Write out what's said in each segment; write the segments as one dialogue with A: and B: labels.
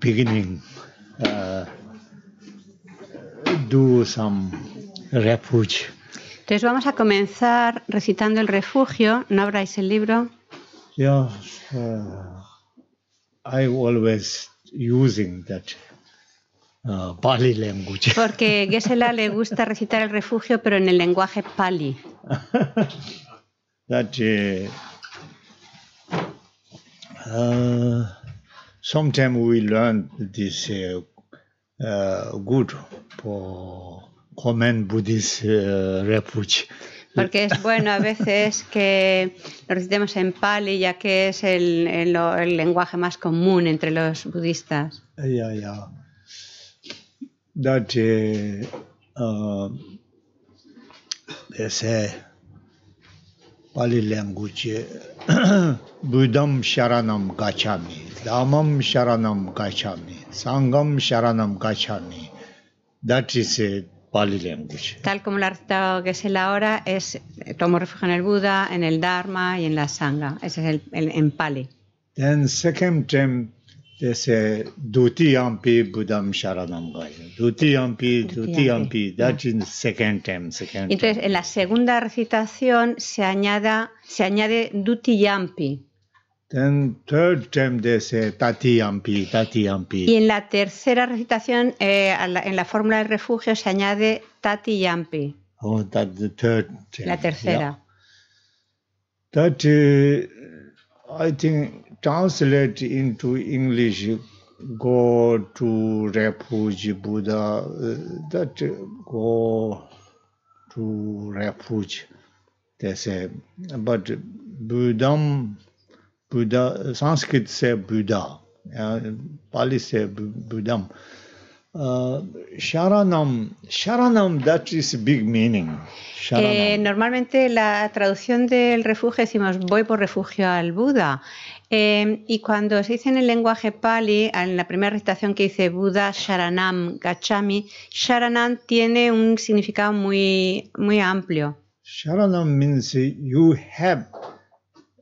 A: beginning uh, Entonces
B: vamos a comenzar recitando el refugio. No abráis el libro.
A: Yeah, uh, I always using that uh, Pali language.
B: Porque Gesela le gusta recitar el refugio, pero en el lenguaje Pali.
A: that uh, sometimes we learn this uh, uh, good for common Buddhist uh, refuge. Porque
B: es bueno a veces que lo recitemos en Pali, ya que es el, el, el lenguaje más común entre los budistas.
A: Yeah, yeah. That uh, uh they say Pali language, Buddham Sharanam Gachami, Dhammam Sharanam Gachami, Sangam Sharanam Gachami. That is a Pali language.
B: Tal como la lo que es Gesel eh, ahora, es tomo refugio en el Buda, en el Dharma y en la Sangha. Ese es el, el en Pali.
A: Then second term Dese duti yampi budam sharanam gaya. Duti yampi, duti yampi. That's in the second time, second time.
B: Entonces, en la segunda recitación se, añada, se añade duti yampi.
A: Then third time they tati yampi, tati yampi.
B: Y en la tercera recitación, eh, en la fórmula del refugio, se añade tati yampi.
A: Oh, that the third time. La tercera. Yeah. That, uh, I think translate into English go to refuge Buddha, uh, that uh, go to refuge, they say. But Buddha, Sanskrit say Buddha, Pali say buddha uh, sharanam, Sharanam, that is big meaning. Eh,
B: normalmente la traducción del refugio decimos voy por refugio al buddha Em, y cuando se dice en el lenguaje pali, en la primera recitación que dice Buda Sharanam Gachami, Sharanam tiene un significado muy, amplio.
A: Sharanam means you have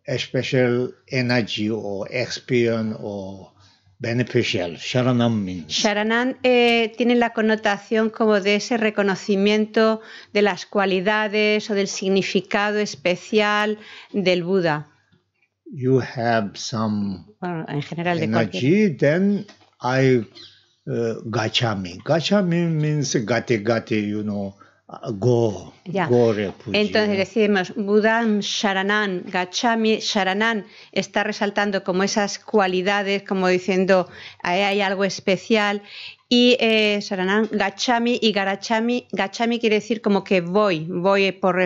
A: a special energy or experience or beneficial. Sharanam means. Sharanam eh,
B: tiene la connotación como de ese reconocimiento de las cualidades o del significado especial del Buda
A: you have some en general gachami. Uh, gachami means gate gate, you know, uh, go, Entonces
B: decimos Budam Sharanan, Gachami Sharanan, está resaltando como esas cualidades, como diciendo hay algo especial. Y eh, Sharanan, Gachami y Garachami, Gachami quiere decir como que voy, voy por,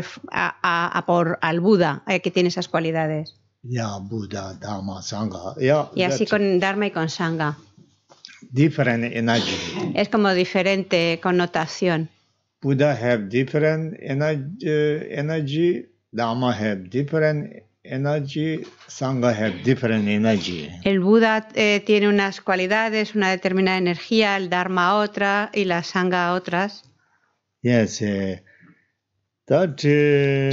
B: por al Buda, eh, que tiene esas cualidades.
A: Ya Buddha, Dharma, Sangha. Ya, y así
B: con Dharma y con Sangha.
A: Different energy.
B: Es como diferente connotación.
A: Buddha have different energy, Dharma have different energy, Sangha have different energy.
B: El Buda eh, tiene unas cualidades, una determinada energía, el Dharma otra y la Sangha otras.
A: Yes, eh, that eh,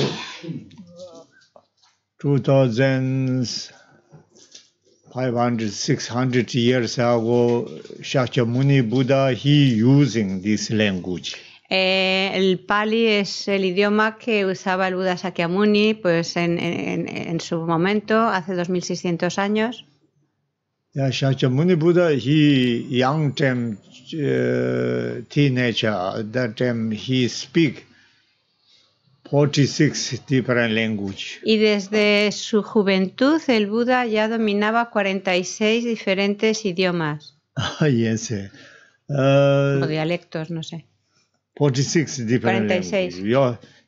A: 2,500, 600 years ago, Shakyamuni Buddha, he using this language.
B: Eh, el pali es el idioma que usaba el Buda Shakyamuni pues en, en, en su momento, hace 2600 años.
A: Yeah, Shakyamuni Buddha, he young time uh, teenager, that time he speak 46 different language.
B: Y desde su juventud el Buda ya dominaba 46 diferentes idiomas.
A: Ah, yes. Uh, o
B: dialectos, no sé.
A: 46 different 46.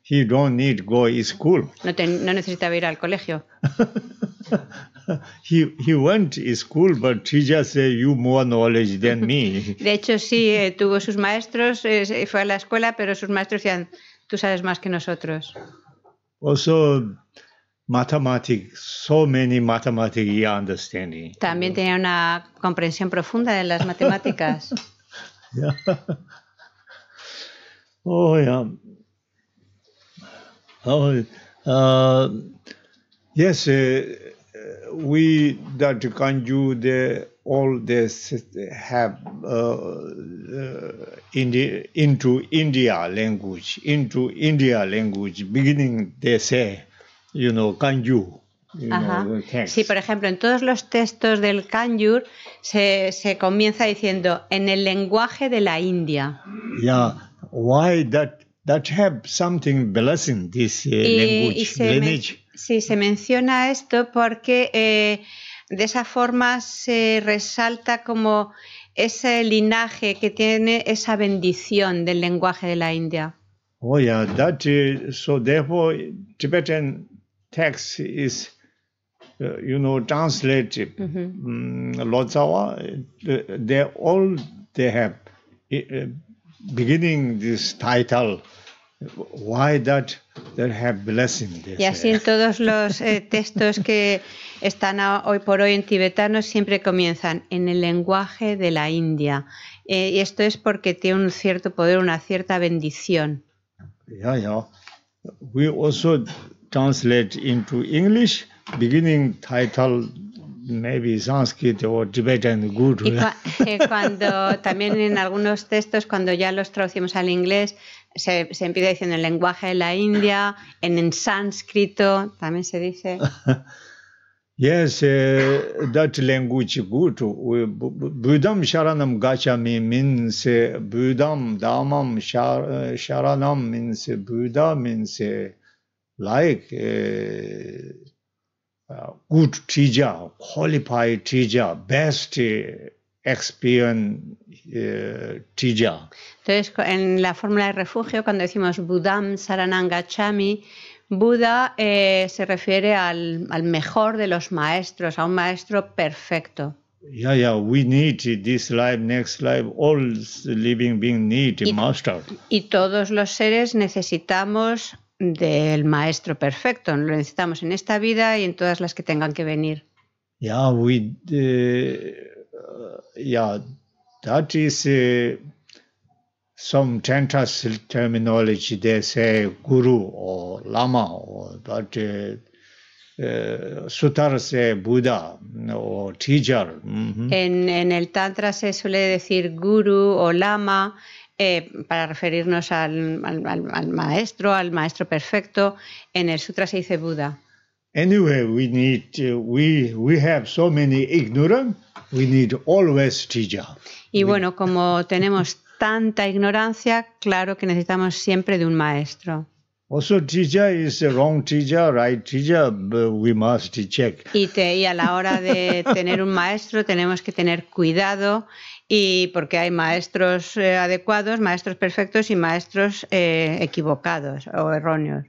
A: He don't need go to school.
B: No, te, no necesitaba ir al colegio.
A: he, he went to school, but he just said, you more knowledge than me.
B: De hecho, sí, eh, tuvo sus maestros, eh, fue a la escuela, pero sus maestros decían, Tú sabes más que nosotros.
A: Also, mathematics, so many mathematics yeah, understanding.
B: También tenía una comprensión profunda de las matemáticas. yeah.
A: Oh, yeah. Oh, uh, yes, uh, we, Dr. Kanju, the all this have uh, uh, Indi into India language, into India language, beginning they say, you know, Kanju. You
B: sí, por ejemplo, en todos los textos del Kanjur se, se comienza diciendo en el lenguaje de la India.
A: Yeah, why that that have something blessing this uh, language
B: Sí, se menciona esto porque eh, de esa forma se resalta como ese linaje que tiene esa bendición del lenguaje de la India.
A: Oh yeah, that is, so therefore Tibetan text is uh, you know translated mm -hmm. they all they have uh, beginning this title y así
B: en todos los eh, textos que están hoy por hoy en tibetano siempre comienzan en el lenguaje de la India. Eh, y esto es porque tiene un cierto poder, una cierta bendición.
A: We also translate into English beginning title maybe Sanskrit or Tibetan
B: eh, cuando también en algunos textos cuando ya los traducimos al inglés se, empieza diciendo el lenguaje de la India, en, en sánscrito también se dice.
A: yes, uh, that language good. We, Sharanam Gachami means eh, Buddham Dhammam eh, Sharanam means Buddha means like uh, good teacher, qualified teacher, best expion eh, Entonces,
B: en la fórmula de refugio, cuando decimos Budam Saranangachami, Buda eh, se refiere al, al, mejor de los maestros, a un maestro perfecto.
A: Yeah, yeah, we need this life, next life, all living need y, master.
B: Y todos los seres necesitamos del maestro perfecto, lo necesitamos en esta vida y en todas las que tengan que venir.
A: Yeah, we. Eh, ya that is uh, some Tantas terminology, they say guru or lama, or but uh, uh, sutar Buda o teacher. Mm-hmm.
B: en, en, el Tantra se suele decir guru o lama eh, para referirnos al, al, al, maestro, al maestro perfecto. En el Sutra se dice Buda.
A: Anyway, we need, uh, we, we have so many ignorant always
B: y bueno, como tenemos tanta ignorancia, claro que necesitamos siempre de un maestro.
A: Also, teacher is wrong teacher, right teacher, we must check.
B: Y, a la hora de tener un maestro tenemos que tener cuidado y porque hay maestros eh, adecuados, maestros perfectos y maestros eh, equivocados o erróneos.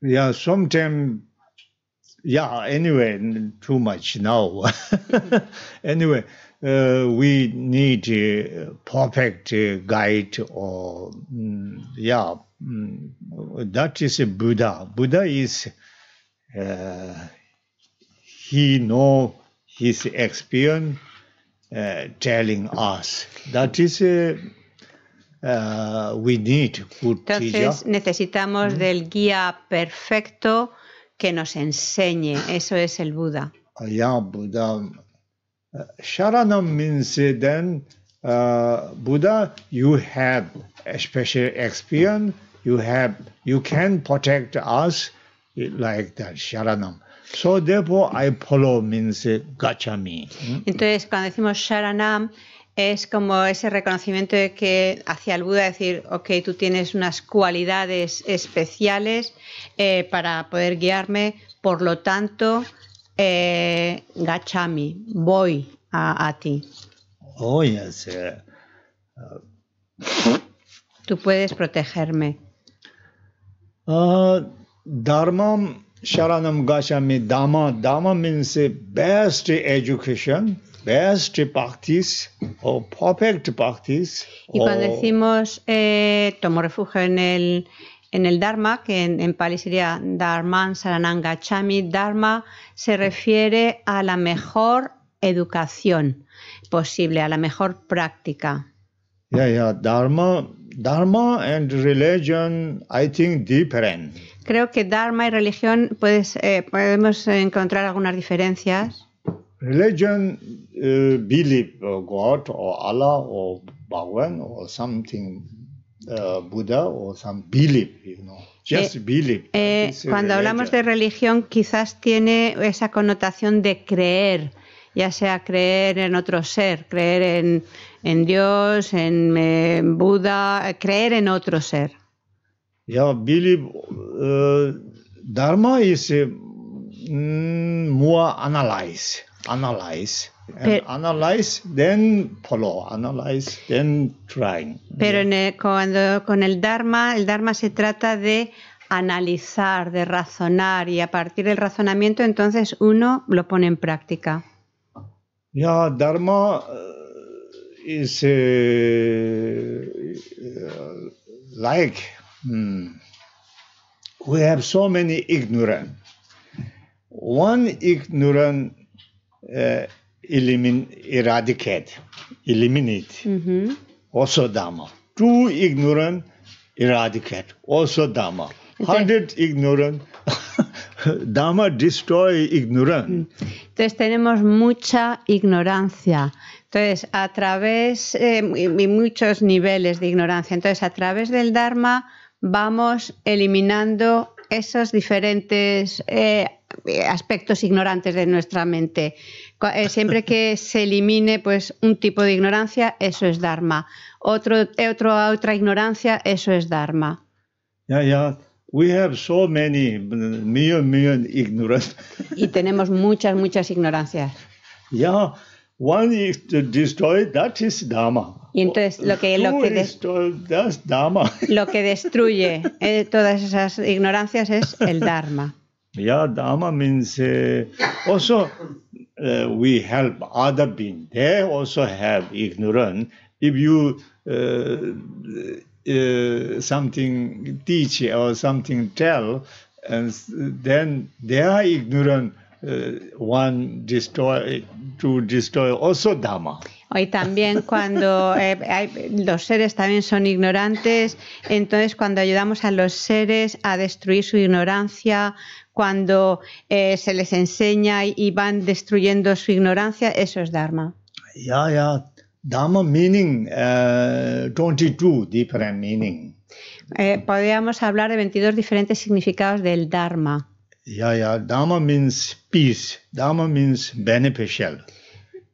A: Yeah, sometimes yeah, anyway, too much now. anyway, uh, we need a uh, perfect uh, guide or, mm, yeah, mm, that is a Buddha. Buddha is, uh, he know his experience uh, telling us. That is a uh, we need good Entonces teacher.
B: necesitamos mm. del guía perfecto que nos enseñe. Eso es el Buda.
A: Sharanam means then uh, Buda, you have a special experience. You have, you can protect us like that. Sharanam. So therefore, I follow means gachami. Hmm?
B: Entonces, cuando decimos Sharanam es como ese reconocimiento de que hacia el Buda decir, ok, tú tienes unas cualidades especiales eh, para poder guiarme, por lo tanto, eh, Gachami, voy a, ti.
A: Oh, yes.
B: tú puedes protegerme.
A: Ah, dharma Sharanam Gachami Dhamma. Dhamma means best education best Y cuando
B: decimos eh, tomo refugio en el, en el Dharma, que en, Pali sería Dharman Sarananga Chami, Dharma se refiere a la mejor educación posible, a la mejor práctica.
A: Dharma, Dharma and religion, I think different.
B: Creo que Dharma y religión puedes, eh, podemos encontrar algunas diferencias
A: religion uh, believe uh, God or Allah or Bhagwan or something uh, Buddha or some belief, you know. Just believe. Eh, eh cuando hablamos
B: de religión, quizás tiene esa connotación de creer, ya sea creer en otro ser, creer en, en Dios, en, en, Buda, creer en otro ser.
A: Yeah, believe. Uh, dharma is mm, more analyze. Pero, analyze, then follow, analyze, then trying. Pero
B: cuando, con el Dharma, el Dharma se trata de analizar, de razonar y a partir del razonamiento entonces uno lo pone en práctica. Ya,
A: yeah, Dharma uh, is uh, uh, like hmm, we have so many ignorant. One ignorant eh, elimin, eradicate, eliminate, mm also Dharma. Two ignorant, eradicate, also Dharma. 100 ignorant, Dharma destroy ignorant. Mm.
B: Entonces tenemos mucha ignorancia. Entonces, a través, eh, muchos niveles de ignorancia. Entonces, a través del Dharma vamos eliminando esos diferentes eh, eh, aspectos ignorantes de nuestra mente. Eh, siempre que se elimine pues, un tipo de ignorancia, eso es Dharma. Otro, eh, otro, otra ignorancia, eso es Dharma.
A: We have so many million, million
B: Y tenemos muchas, muchas ignorancias.
A: one is that is Dharma.
B: Y entonces lo que, lo que, lo que destruye todas esas ignorancias es el Dharma.
A: Ya Dharma means also uh, we help other being. They also have ignorance. If you uh, uh, something teach or something tell, and then they are ignorant. one destroy to destroy also Dharma.
B: Y también cuando eh, los seres también son ignorantes, entonces cuando ayudamos a los seres a destruir su ignorancia, cuando eh, se les enseña y van destruyendo su ignorancia, eso es Dharma.
A: Yeah, yeah. Dharma meaning uh, eh, 22 different meaning.
B: Eh, podríamos hablar de 22 diferentes significados del Dharma.
A: Yeah, yeah. Dharma means peace. Dharma means beneficial.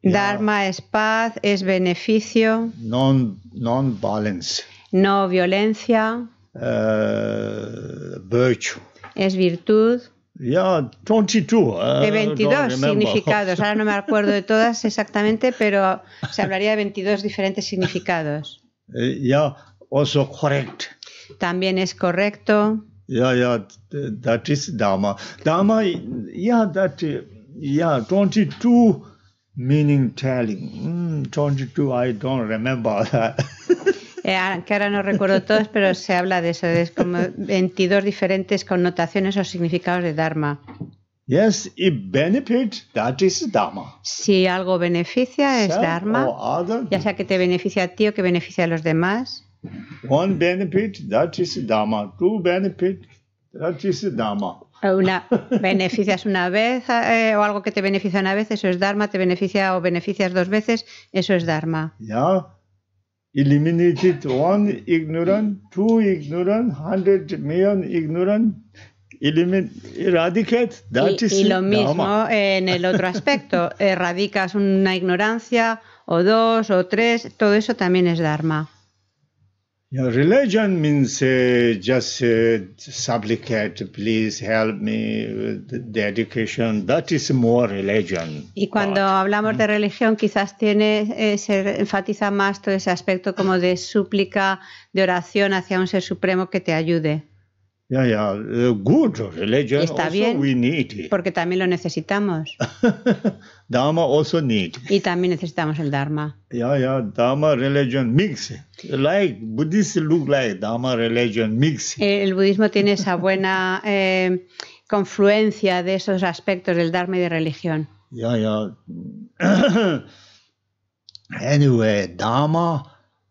B: Dharma es paz, es beneficio.
A: Non, non violence
B: No violencia.
A: Uh, virtue
B: es virtud.
A: Yeah, eh, 22, de 22 significados. Ahora
B: no me acuerdo de todas exactamente, pero se hablaría de 22 diferentes significados.
A: Yeah, also correct.
B: También es correcto.
A: Yeah, yeah, that is Dharma. Dharma, yeah, that, 22 meaning telling. 22, mm, I don't remember that.
B: Eh, que ahora no recuerdo todos, pero se habla de eso, es como 22 diferentes connotaciones o significados de Dharma.
A: Yes, Dharma.
B: Si algo beneficia, es Dharma. Ya sea que te beneficia a ti o que beneficia a los demás.
A: One benefit, that is Dharma. Two benefit, that is Dharma.
B: Una, beneficias una vez eh, o algo que te beneficia una vez, eso es Dharma. Te beneficia o beneficias dos veces, eso es Dharma.
A: Yeah. Eliminate one ignorant, two ignorant, hundred million ignorant, eradicate. That is y lo mismo
B: en el otro aspecto, erradicas una ignorancia o dos o tres, todo eso también es Dharma.
A: Yeah, religion means uh, just uh, supplicate, please help me with the education. That is more religion.
B: Y cuando hablamos de mm. religión, quizás tiene eh, se enfatiza más todo ese aspecto como de súplica, de oración hacia un ser supremo que te ayude.
A: Ya, yeah. Good religion Está bien,
B: porque también lo necesitamos.
A: dharma also need.
B: Y también necesitamos el Dharma.
A: Yeah, yeah. Dharma religion mix. Like Buddhist look like Dharma religion mix.
B: El budismo tiene esa buena eh, confluencia de esos aspectos del Dharma y de religión.
A: Yeah, yeah. anyway, Dharma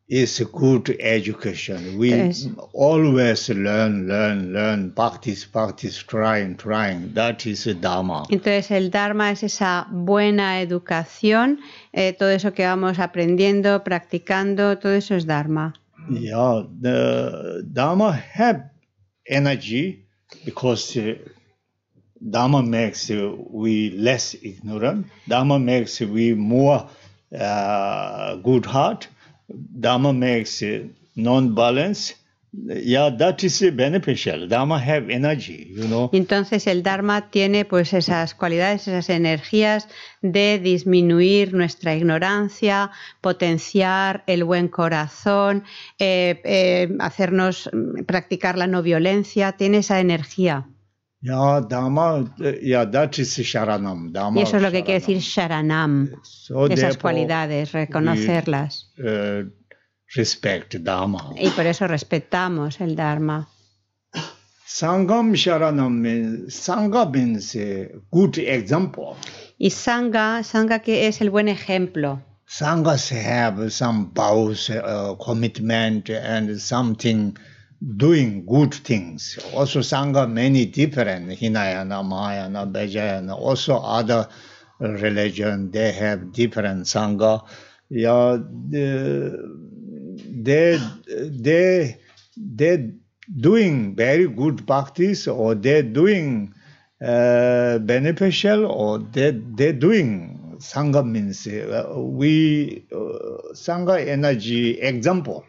A: is good education. We yes. always learn, learn, learn, practice, practice, trying, trying. That is Dharma.
B: Entonces el Dharma es esa buena educación, eh, todo eso que vamos aprendiendo, practicando, todo eso es Dharma.
A: Yeah, the Dharma have energy because uh, Dharma makes uh, we less ignorant. Dharma makes we more uh, good heart. Dharma makes non-balance. that is beneficial. Dharma have energy, you know.
B: Entonces el Dharma tiene pues esas cualidades, esas energías de disminuir nuestra ignorancia, potenciar el buen corazón, eh, eh, hacernos mm, practicar la no violencia, tiene esa energía.
A: Ya Dama, ya Dachi si Sharanam. Dama y eso es lo
B: que quiere decir Sharanam.
A: Eh, esas cualidades, reconocerlas. Eh, respect Dharma. Y
B: por eso respetamos el Dharma.
A: Sangam Sharanam Sangha means good example.
B: Y Sangha, Sangha que es el buen ejemplo.
A: Sanghas have some vows, uh, commitment and something doing good things. Also Sangha many different Hinayana, Mahayana, Vajrayana, also other religion, they have different Sangha. Yeah, they, they, they doing very good practice or they're doing uh, beneficial or they, they're doing Sangha means uh, we, uh, Sangha energy example.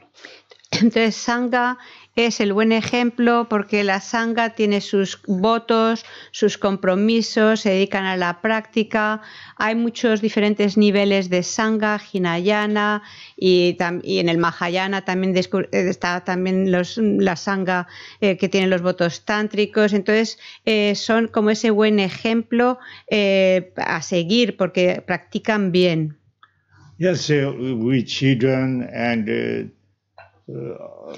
B: The Sangha es el buen ejemplo porque la sangha tiene sus votos, sus compromisos, se dedican a la práctica. Hay muchos diferentes niveles de sangha, hinayana y, en el mahayana también eh, está también los, la sangha eh, que tiene los votos tántricos. Entonces eh, son como ese buen ejemplo a seguir porque practican bien.
A: Yes, children and uh, uh,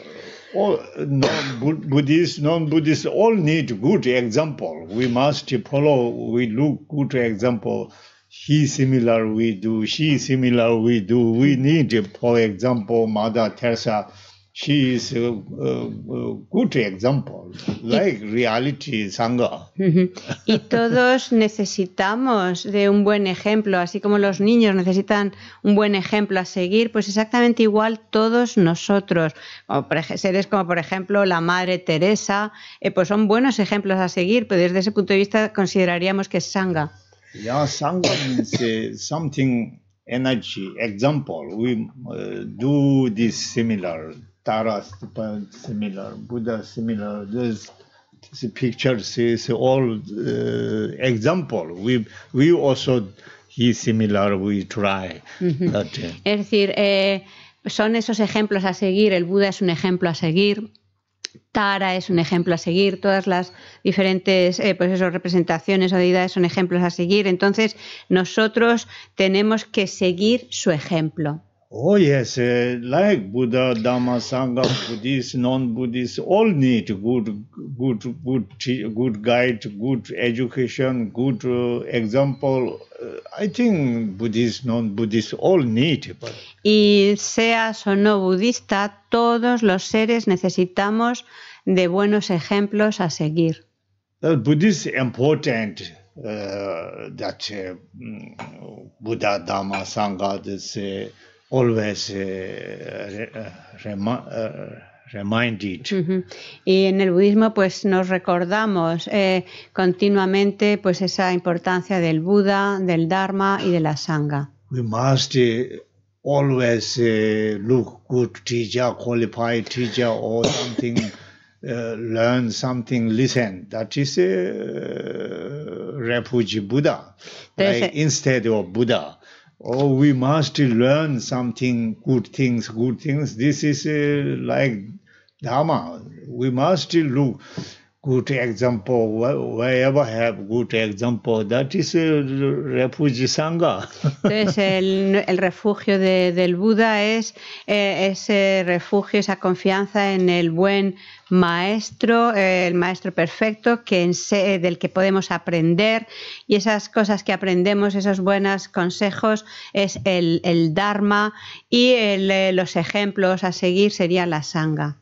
A: all non-Buddhists, non-Buddhists all need good example. We must follow, we look good example. He similar we do, she similar we do. We need, for example, Mother Teresa she is a, uh, uh, uh, good example, like reality sangha.
B: y todos necesitamos de un buen ejemplo, así como los niños necesitan un buen ejemplo a seguir, pues exactamente igual todos nosotros, seres como por ejemplo la Madre Teresa, eh, pues son buenos ejemplos a seguir, Pues desde ese punto de vista consideraríamos que es sangha.
A: Yeah, sangha means eh, something energy example we do this similar similar, similar. is all uh, example. We we also he similar. We try.
B: es decir, eh, son esos ejemplos a seguir. El Buda es un ejemplo a seguir. Tara es un ejemplo a seguir, todas las diferentes eh, pues representaciones o deidades son ejemplos a seguir. Entonces, nosotros tenemos que seguir su ejemplo.
A: Oh, yes, uh, like Buddha, Dhamma, Sangha, Buddhists, non-Buddhists, all need good, good, good, good guide, good education, good uh, example. Uh, I think Buddhists, non-Buddhists, all need. But...
B: Y seas o no budista, todos los seres necesitamos de buenos ejemplos a seguir.
A: The Buddhist important. Uh, that uh, Buddha, Dhamma, Sangha, this. Uh, always eh, eh, eh, reminded. Uh
B: Y en el budismo pues nos recordamos eh, continuamente pues esa importancia del Buda, del Dharma y de la Sangha.
A: We must always look good teacher, qualified teacher or something learn something, listen. That is a refuge Buddha, instead of Buddha. oh, we must learn something, good things, good things. This is uh, like Dharma. We must look. good example, have good example, that is sangha.
B: Entonces el, el refugio de, del Buda es eh, ese refugio, esa confianza en el buen maestro, eh, el maestro perfecto que eh, del que podemos aprender y esas cosas que aprendemos, esos buenos consejos es el, el Dharma y los ejemplos a seguir sería la sangha.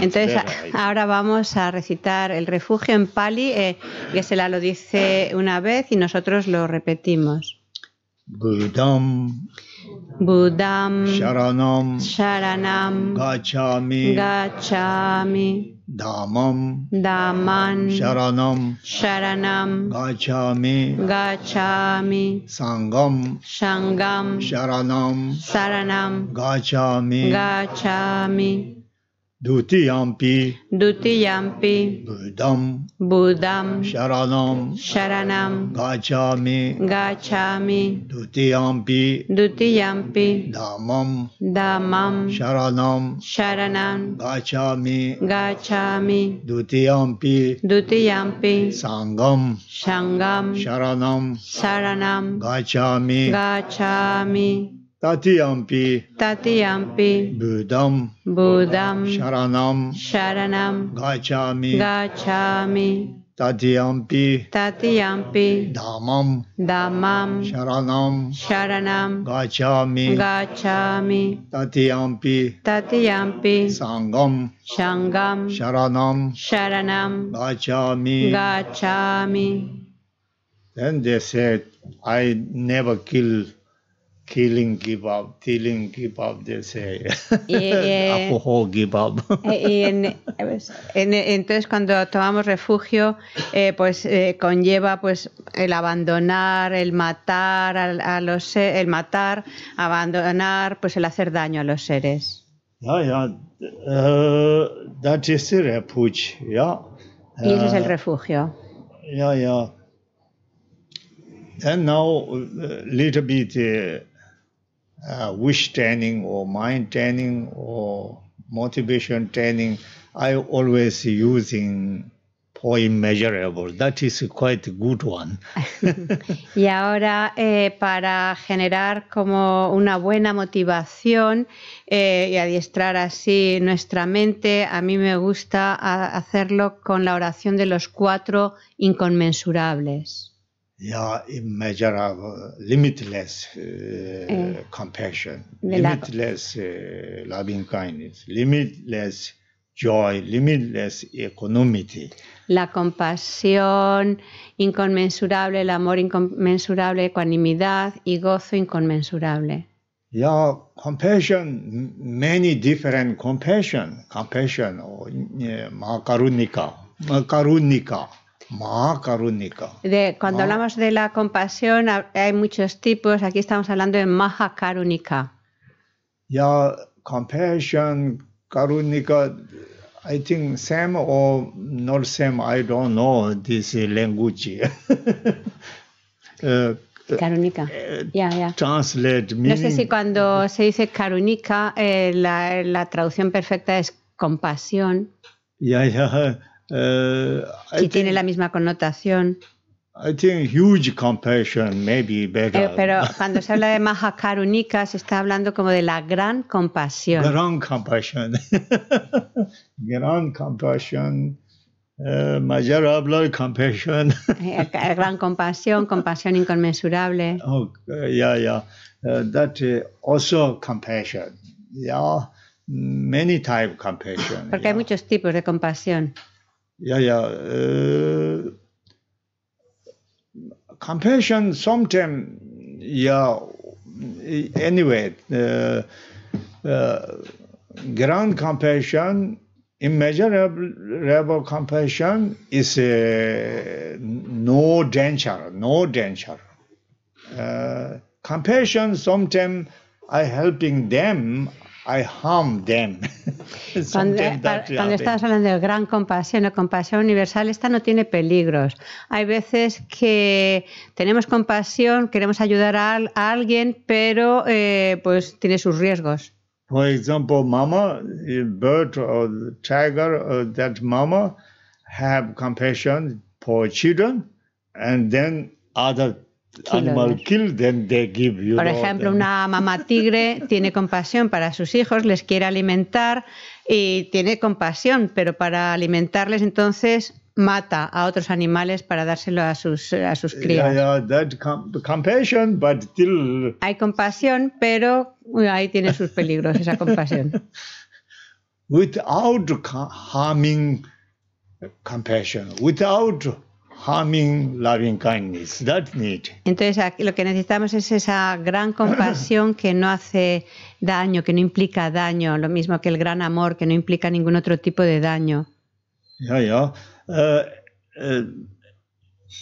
B: Entonces, ahora vamos a recitar el refugio en Pali, eh, que se la lo dice una vez y nosotros lo repetimos. Buddham
A: Sharanam Sharanam Gacchami
B: Gacchami
A: Dhammam
B: Dhamman
A: Sharanam
B: Sharanam
A: Gacchami
B: Gacchami
A: Sangam
B: Sangam
A: Sharanam
B: Saranam
A: Gacchami
B: Gacchami
A: द्वितीयाम्पि
B: द्वितीयाम्पि बुदम बुदम
A: शरणम
B: शरणम
A: गाचामि
B: गाचामि
A: द्वितीयाम्पि
B: द्वितीयाम्पि धामम धामम
A: शरणम
B: शरणम
A: गाचामि
B: गाचामि
A: द्वितीयाम्पि
B: द्वितीयाम्पि संगम संगम
A: शरणम
B: शरणम
A: गाचामि
B: गाचामि
A: Tatiyampi.
B: Tatiyampi. Budam. Budam.
A: Sharanam.
B: Sharanam.
A: Gacchami.
B: Gachami
A: Tatiyampi.
B: Tatiyampi. Dhammam. Dhammam. Sharanam. Sharanam.
A: Gacchami.
B: Gachami
A: Tatiyampi.
B: Tatiyampi. Sangam. Sangam.
A: Sharanam. Sharanam. Gachami
B: Gacchami.
A: Then they said, I never kill killing give up, killing give up, they say. Y, eh, give up.
B: Eh, en, en, entonces cuando tomamos refugio, eh, pues eh, conlleva pues el abandonar, el matar a, a, los el matar, abandonar, pues el hacer daño a los seres.
A: Ya, ya, eh, that is the refuge, ya. y ese es el
B: refugio.
A: Ya, ya. And now, a little bit uh, wish training or mind training or motivation training, I always using point measurable. That is quite good one.
B: y ahora eh, para generar como una buena motivación eh, y adiestrar así nuestra mente, a mí me gusta hacerlo con la oración de los cuatro inconmensurables
A: ya im Mejara, limitless eh, eh compassion, limitless eh, loving kindness, limitless joy, limitless equanimity.
B: La compasión inconmensurable, el amor inconmensurable, ecuanimidad y gozo inconmensurable.
A: Yeah, compassion, many different compassion, compassion or eh, makarunika, makarunika.
B: De, cuando hablamos de la compasión, hay muchos tipos. Aquí estamos hablando de maha karunika.
A: Ya, compasión karunika, I think same or not same, I don't know this language. Uh, uh, karunika. Uh, yeah, yeah. Translate me. No sé si
B: cuando se dice Karunika, eh, la, traducción perfecta es compasión.
A: Ya, ya. Uh, eh, si
B: think, tiene la misma connotación.
A: I think huge compassion maybe bigger. better. Eh, pero cuando
B: se habla de Mahakarunika se está hablando como de la gran compasión.
A: Gran compasión. gran compasión. Uh, eh, mayor compasión.
B: Eh, gran compasión, compasión inconmensurable.
A: Oh, uh, yeah, yeah. Uh, that uh, also compassion. Yeah, many type compassion. Porque
B: yeah. hay muchos tipos de compasión.
A: Yeah, yeah. Uh, compassion sometimes, yeah, anyway, uh, uh, grand compassion, immeasurable compassion is uh, no danger, no danger. Uh, compassion sometimes I helping them, I harm them. cuando, eh, cuando
B: hablando del gran compasión o compasión universal, esta no tiene peligros. Hay veces que tenemos compasión, queremos ayudar a, alguien, pero eh, pues tiene sus riesgos.
A: For example, mama, eh, bird or tiger, uh, that mama have compassion for children, and then other por ejemplo,
B: una mamá tigre tiene compasión para sus hijos, les quiere alimentar y tiene compasión, pero para alimentarles entonces mata a otros animales para dárselo a sus, eh, a sus crías. Hay compasión, pero ahí tiene sus peligros esa compasión.
A: Without harming compassion, without Harming loving kindness. That's need.
B: Entonces, lo que necesitamos es esa gran compasión que no hace daño, que no implica daño, lo mismo que el gran amor, que no implica ningún otro tipo de daño.
A: Ya, yeah, ya. Yeah. Uh, uh,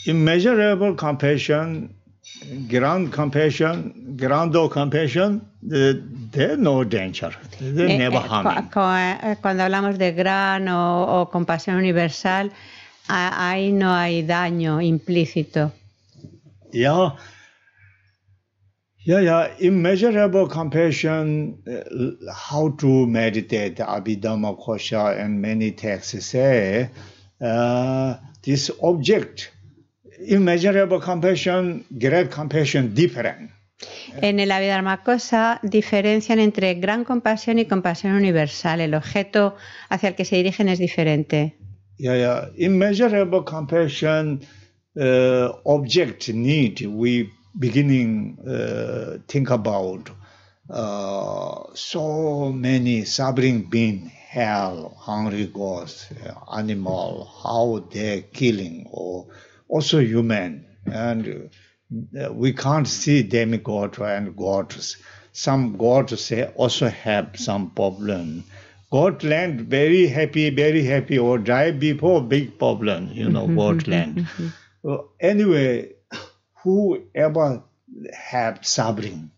A: immeasurable compassion, grand compassion, grando compassion, they're no danger. They eh, never eh, harming.
B: Eh, cuando hablamos de gran o compasión universal, ahí no hay daño implícito.
A: Ya, ya, yeah. Immeasurable compassion, eh, how to meditate, Abhidhamma Kosha and many texts say, uh, this object, immeasurable compassion, great compassion, different.
B: En el Abhidharma Kosha diferencian entre gran compasión y compasión universal. El objeto hacia el que se dirigen es diferente.
A: Yeah, yeah. Immeasurable compassion uh, object need we beginning uh, think about uh, so many suffering being hell, hungry ghosts, uh, animal, how they're killing, or also human. And uh, we can't see demigod and gods. Some gods say also have some problem Gotland, very happy, very happy, or die before big problem, you know, mm-hmm, Gotland. well, mm-hmm, mm-hmm. uh, anyway, ever have suffering,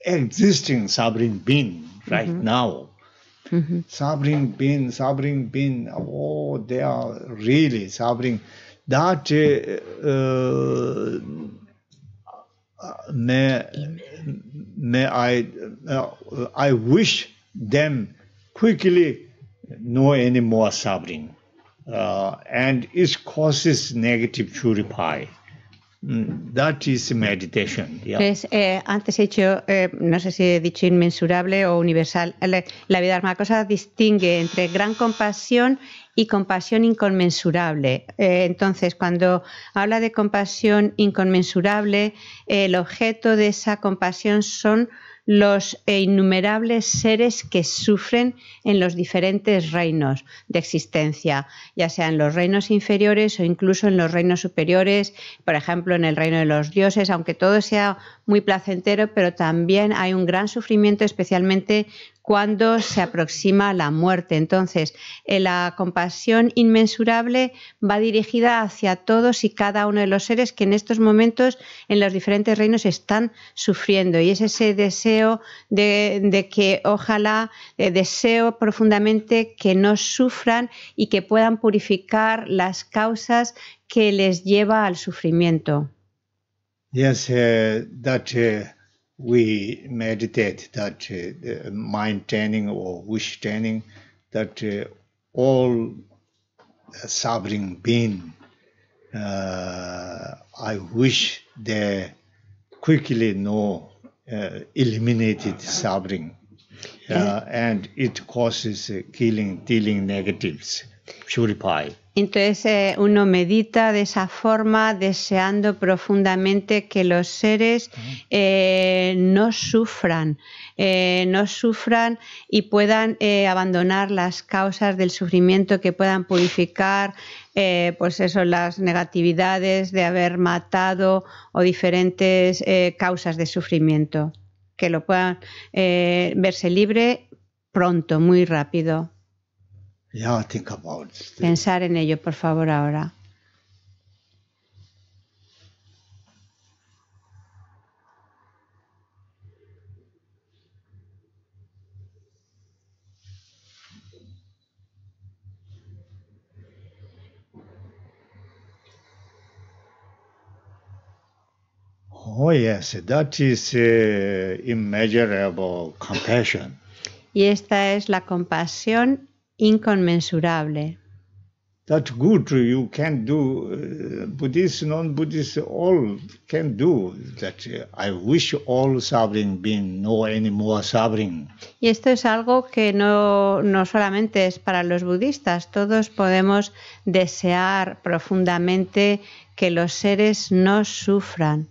A: existing suffering, being right mm-hmm. now, mm-hmm. sovereign being, suffering, being, oh, they are really suffering. That uh, uh, may, may I, uh, I wish them quickly no any more suffering uh, and it causes negative purify. Mm, that is meditation. Pues,
B: eh, antes he dicho, eh, no sé si he dicho inmensurable o universal. Eh, la, vida Arma cosa distingue entre gran compasión y compasión inconmensurable. entonces, cuando habla de compasión inconmensurable, el objeto de esa compasión son los e innumerables seres que sufren en los diferentes reinos de existencia, ya sea en los reinos inferiores o incluso en los reinos superiores, por ejemplo en el reino de los dioses, aunque todo sea muy placentero, pero también hay un gran sufrimiento, especialmente cuando se aproxima la muerte. Entonces, eh, la compasión inmensurable va dirigida hacia todos y cada uno de los seres que en estos momentos en los diferentes reinos están sufriendo. Y es ese deseo de, que ojalá, eh, deseo profundamente que no sufran y que puedan purificar las causas que les lleva al sufrimiento.
A: Yes, we meditate that uh, mind training or wish training that uh, all suffering being uh, i wish they quickly know uh, eliminated sovereign uh, and it causes uh, killing dealing negatives purify
B: Entonces eh, uno medita de esa forma, deseando profundamente que los seres eh, no sufran, eh, no sufran y puedan abandonar las causas del sufrimiento, que puedan purificar, pues eso, las negatividades de haber matado o diferentes causas de sufrimiento, que lo puedan verse libre pronto, muy rápido.
A: Yeah, think about
B: Pensar en ello, por favor, ahora.
A: Oh yes, that is uh, immeasurable compassion.
B: Y esta es la compasión inconmensurable.
A: That good you can do, uh, Buddhist, non-Buddhist, all can do. That uh, I wish all suffering being no anymore suffering.
B: Y esto es algo que no, no solamente es para los budistas. Todos podemos desear profundamente que los seres no sufran.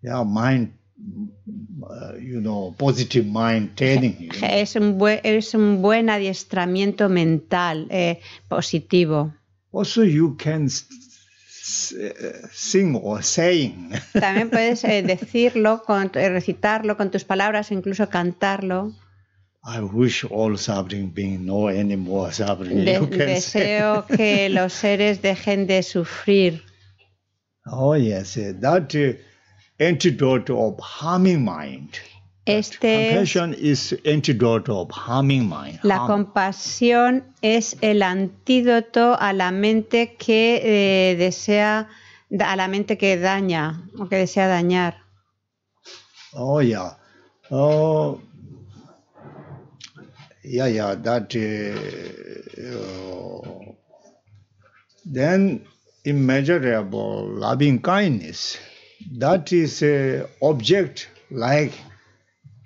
A: Yeah, mind Uh, you know, positive mind training. You
B: know. Es, un buen, es un buen adiestramiento mental eh, positivo. Also you can
A: sing or saying.
B: También puedes eh, decirlo, con, eh, recitarlo con tus palabras, incluso cantarlo.
A: I wish all suffering being no anymore suffering. De you can deseo say. que los
B: seres dejen de sufrir.
A: Oh yes, eh, that. Uh, antidote of harming mind.
B: Este es,
A: is antidote of harming mind. La
B: compasión es el antídoto a la mente que eh, desea a la mente que daña o que desea dañar.
A: Oh yeah. Oh yeah yeah that eh, oh. then immeasurable loving kindness that is a object like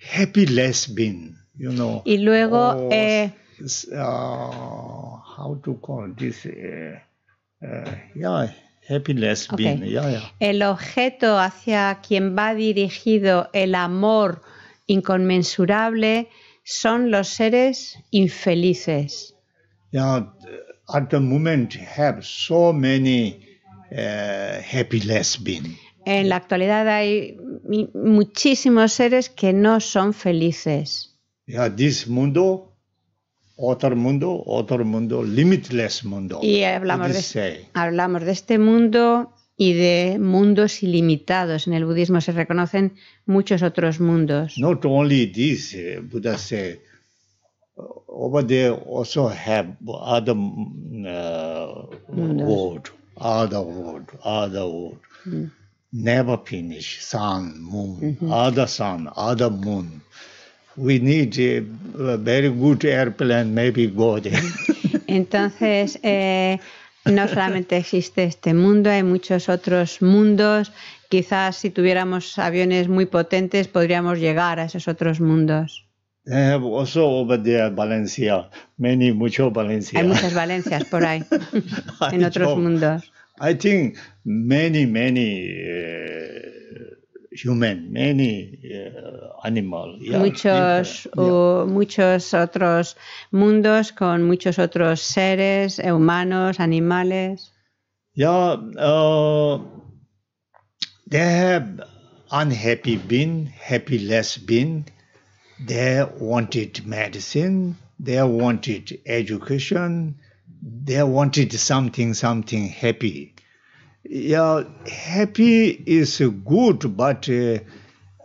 A: happy lesbian, you know. Y luego, or, eh, uh, how to call this? Uh, uh, yeah. Happy lesbian. Okay. Yeah, yeah.
B: El objeto hacia quien va dirigido el amor inconmensurable son los seres
A: infelices. Yeah, at the moment have so many uh, happy lesbian.
B: En la actualidad hay muchísimos seres que no son felices.
A: Ya, this mundo, otro mundo, otro mundo, limitless mundo. Y hablamos de, este,
B: hablamos de este mundo y de mundos ilimitados. En el budismo se reconocen muchos
A: otros mundos. Not only this, eh, Buddha said, over there also have other mm, uh, world, other world, other world. Mm. Entonces,
B: no solamente existe este mundo, hay muchos otros mundos. Quizás si tuviéramos aviones muy potentes podríamos llegar a esos otros mundos.
A: Valencia, many, mucho Valencia. Hay muchas
B: Valencias por ahí,
A: en otros mundos. I think many, many uh, human, many uh, animal. Yeah, muchos, yeah.
B: o muchos otros mundos con muchos otros seres eh, humanos, animales.
A: Yeah, uh, they have unhappy been, happy less been. They wanted medicine. They wanted education they wanted something, something happy. Yeah, happy is good, but uh,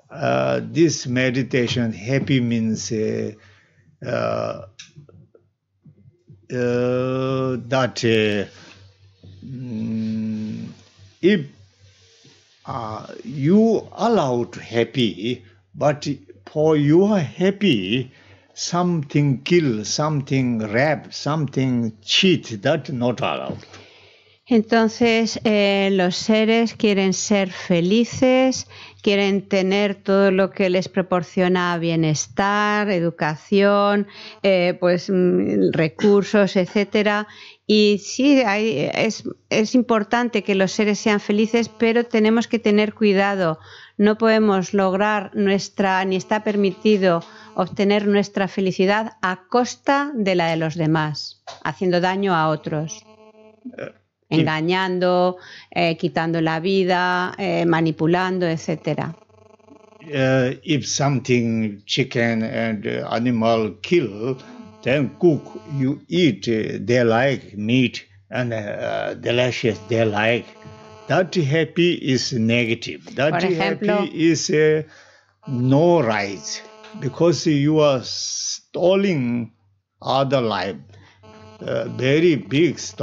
A: uh, this meditation, happy means uh, uh, uh that uh, mm, if you allowed happy, but for your happy, something kill, something rape, something cheat, That not allowed.
B: Entonces eh, los seres quieren ser felices, quieren tener todo lo que les proporciona bienestar, educación, eh, pues mm, recursos, etcétera. Y sí, es, es importante que los seres sean felices, pero tenemos que tener cuidado. No podemos lograr nuestra, ni está permitido obtener nuestra felicidad a costa de la de los demás, haciendo daño a otros, eh, engañando, eh, quitando la vida, eh, manipulando, etcétera.
A: Eh, if something chicken and animal kill, then cook you eat they like meat and delicious they like. That happy is negative. That happy is no rise because you are stalling other life. Uh, very big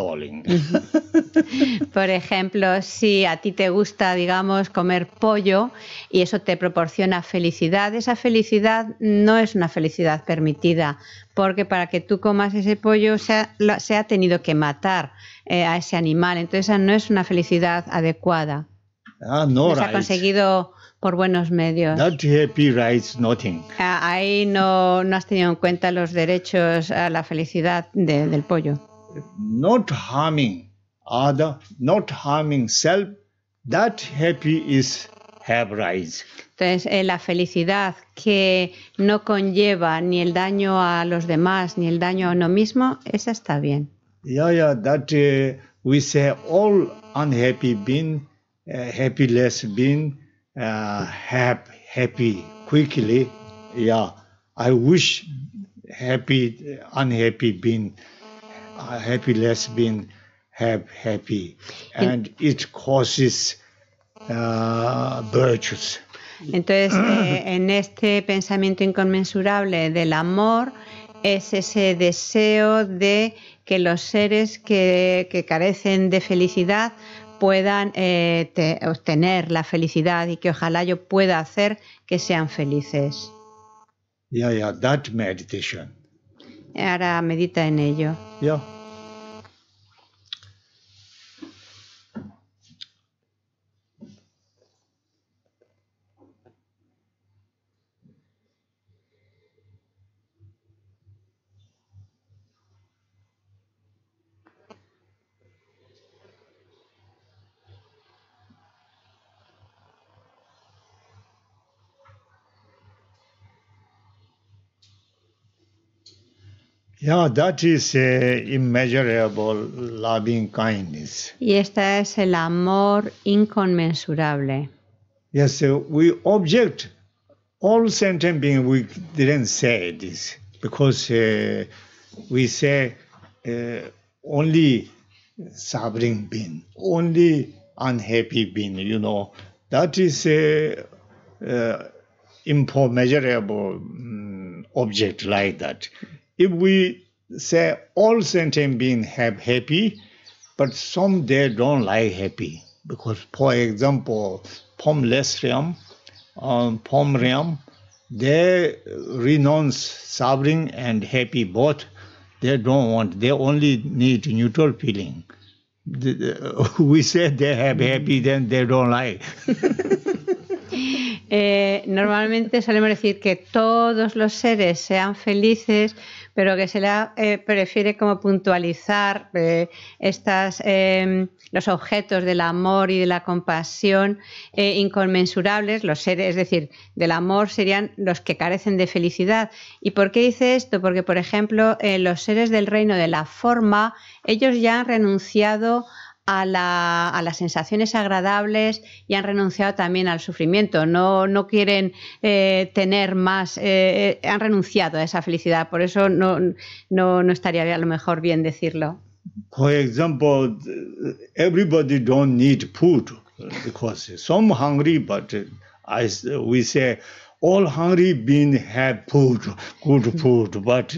B: Por ejemplo, si a ti te gusta, digamos, comer pollo y eso te proporciona felicidad, esa felicidad no es una felicidad permitida, porque para que tú comas ese pollo se ha, tenido que matar eh, a ese animal, entonces no es una felicidad adecuada. Ah, no, no ha conseguido por buenos medios. Not
A: rights, nothing.
B: Ahí no, no, has tenido en cuenta los derechos a la felicidad de, del pollo.
A: Not harming other, not harming self, that happy is have rights.
B: Entonces, eh, la felicidad que no conlleva ni el daño a los demás ni el daño a uno mismo,
A: esa está bien. Yeah, yeah, that uh, we say all unhappy being, uh, eh, happy less being, uh, happy, happy quickly. Yeah, I wish happy, unhappy been, uh, happy less been have happy, and it causes uh, virtues.
B: Entonces, eh, en este pensamiento inconmensurable del amor es ese deseo de que los seres que, que carecen de felicidad puedan eh, obtener la felicidad y que ojalá yo pueda hacer que sean felices.
A: Ya, ya. that meditation.
B: Ahora medita en ello.
A: Yeah, that is a immeasurable loving kindness.
B: Y esta es el amor inconmensurable.
A: Yes, we object all sentient being. We didn't say this because uh, we say uh, only suffering being, only unhappy being. You know, that is a uh, immeasurable um, object like that if we say all sentient beings have happy, but some they don't like happy because, for example, Pomlesrium, um, Pomrium, they renounce suffering and happy both. They don't want. They only need neutral feeling. The, we said they have happy, then they don't like.
B: Eh, normalmente solemos decir que todos los seres sean felices, pero que se la eh, prefiere como puntualizar eh, estas, em, los objetos del amor y de la compasión inconmensurables, los seres, es decir, del amor serían los que carecen de felicidad. ¿Y por qué dice esto? Porque, por ejemplo, los seres del reino de la forma, ellos ya han renunciado a, las sensaciones agradables y han renunciado también al sufrimiento. No, no quieren eh, tener más, eh, eh, han renunciado a esa felicidad. Por eso no, no, no estaría a lo mejor bien decirlo.
A: For example, everybody don't need food because some hungry, but I, we say all hungry been have food, good food, but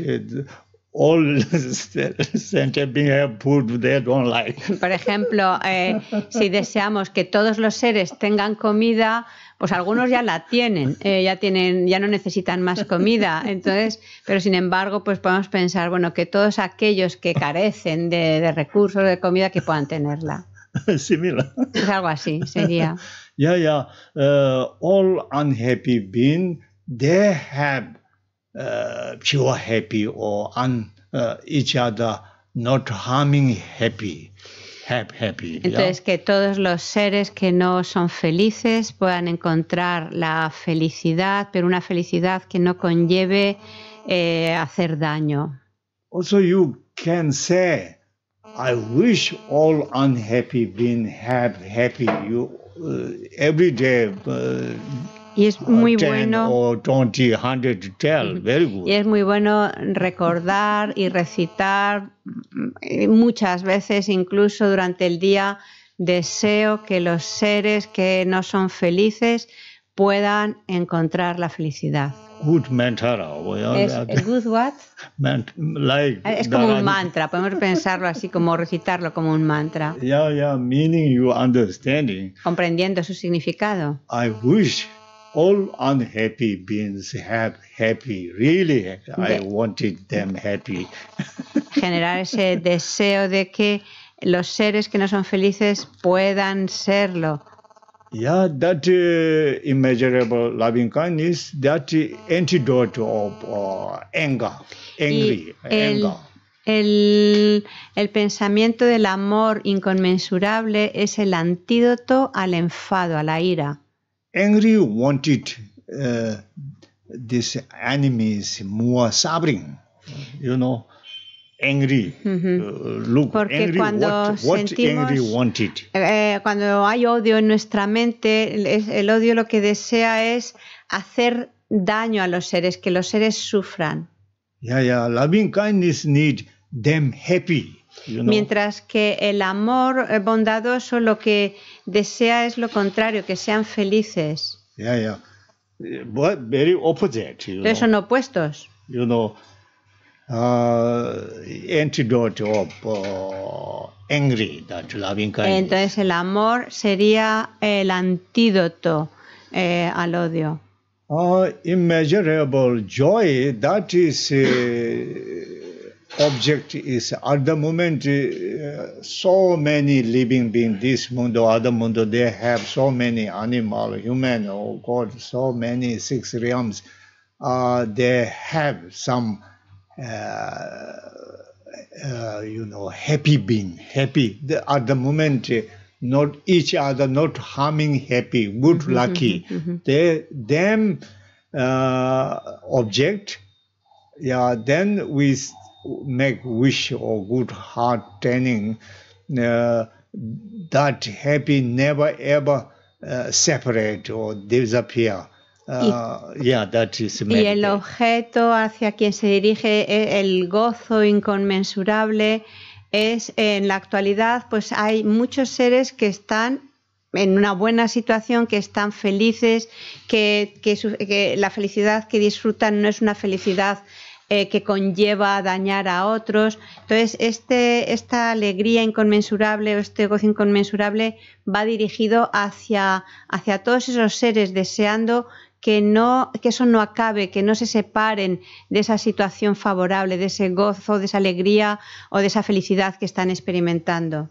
A: Por
B: ejemplo, eh, si deseamos que todos los seres tengan comida, pues algunos ya la tienen, eh, ya tienen, ya no necesitan más comida. Entonces, pero sin embargo, pues podemos pensar, bueno, que todos aquellos que carecen de, recursos de comida que puedan tenerla.
A: Es
B: algo así, sería.
A: Yeah, yeah. Uh, all unhappy being, they have uh, pure happy or un, uh, each other not harming happy. Happy, Entonces,
B: que todos los seres que no son felices puedan encontrar la felicidad, pero una felicidad que no conlleve eh, hacer daño.
A: Also, you can say, I wish all unhappy being have happy. You uh, every day uh, y es muy bueno. Y
B: es muy bueno recordar y recitar eh, muchas veces, incluso durante el día. Deseo que los seres que no son felices puedan encontrar la felicidad.
A: Es, eh, es como un mantra,
B: podemos pensarlo así, como recitarlo como un mantra. Comprendiendo su significado.
A: wish all unhappy beings have happy, really, I wanted them happy.
B: Generar ese deseo de que los seres que no son felices puedan serlo.
A: Yeah, that uh, immeasurable loving kindness, that uh, antidote of uh, anger, angry, el, anger.
B: El, el pensamiento del amor inconmensurable es el antídoto al enfado, a la ira.
A: Angry wanted uh, this enemies more suffering, you know. Angry, uh eh, -huh. look, Porque angry, cuando what, what sentimos, angry wanted.
C: Eh,
B: cuando hay odio en nuestra mente, el, odio lo que desea es hacer daño a los seres, que los seres sufran.
A: Yeah, yeah. Loving kindness need them happy. Mientras
B: que el amor bondadoso lo que desea es lo contrario, que sean felices.
A: Yeah, yeah. But eh, very opposite, you Pero know. son
B: opuestos.
A: You know, uh, antidote of uh, angry, that loving kindness.
B: Entonces el amor sería el antídoto eh, al odio.
A: Uh, immeasurable joy, that is... Uh, object is at the moment uh, so many living beings this mundo other mundo they have so many animal human oh god so many six realms uh, they have some uh, uh you know happy being happy the, at the moment uh, not each other not harming happy good mm -hmm, lucky mm -hmm. they them uh, object yeah then we y, el
B: objeto hacia quien se dirige eh, el gozo inconmensurable es en la actualidad, pues hay muchos seres que están en una buena situación, que están felices, que, que la felicidad que disfrutan no es una felicidad eh, que conlleva dañar a otros. Entonces, este, esta alegría inconmensurable o este gozo inconmensurable va dirigido hacia, hacia todos esos seres deseando que, no, que eso no acabe, que no se separen de esa situación favorable, de ese gozo, de esa alegría o de esa felicidad que están experimentando.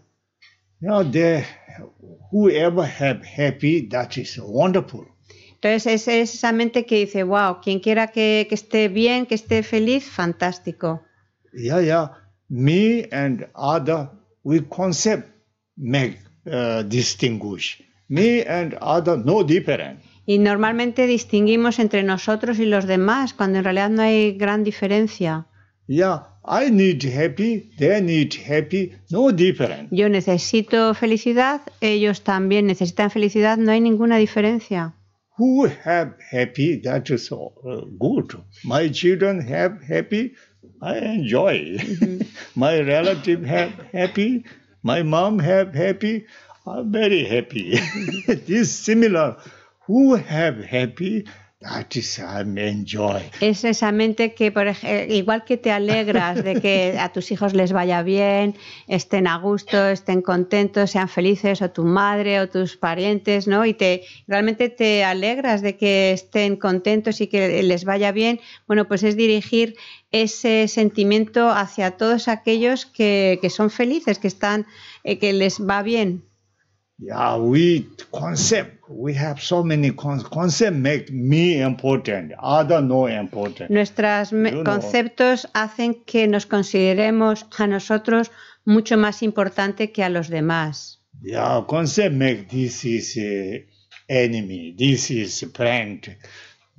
A: No whoever happy, that is wonderful.
B: Entonces, es esa mente que dice, wow, quien quiera que, esté bien, que esté feliz, fantástico.
A: Yeah, yeah. Me and other, we concept make uh, distinguish. Me and other, no different.
B: Y normalmente distinguimos entre nosotros y los demás, cuando en realidad no hay gran diferencia.
A: Yeah, I need happy, they need happy, no different.
B: Yo necesito felicidad, ellos también necesitan felicidad, no hay ninguna diferencia.
A: who have happy, that is uh, good. My children have happy, I enjoy. Mm-hmm. my relative have happy, my mom have happy, I'm very happy. Mm-hmm. this similar, who have happy,
B: Es esa mente que, por eh, igual que te alegras de que a tus hijos les vaya bien, estén a gusto, estén contentos, sean felices, o tu madre o tus parientes, ¿no? Y te realmente te alegras de que estén contentos y que les vaya bien. Bueno, pues es dirigir ese sentimiento hacia todos aquellos que, son felices, que están, eh, que les va bien.
A: Nuestros
B: conceptos hacen que nos consideremos a nosotros mucho más importante que a los demás.
A: concept this is eh, enemy, this is friend.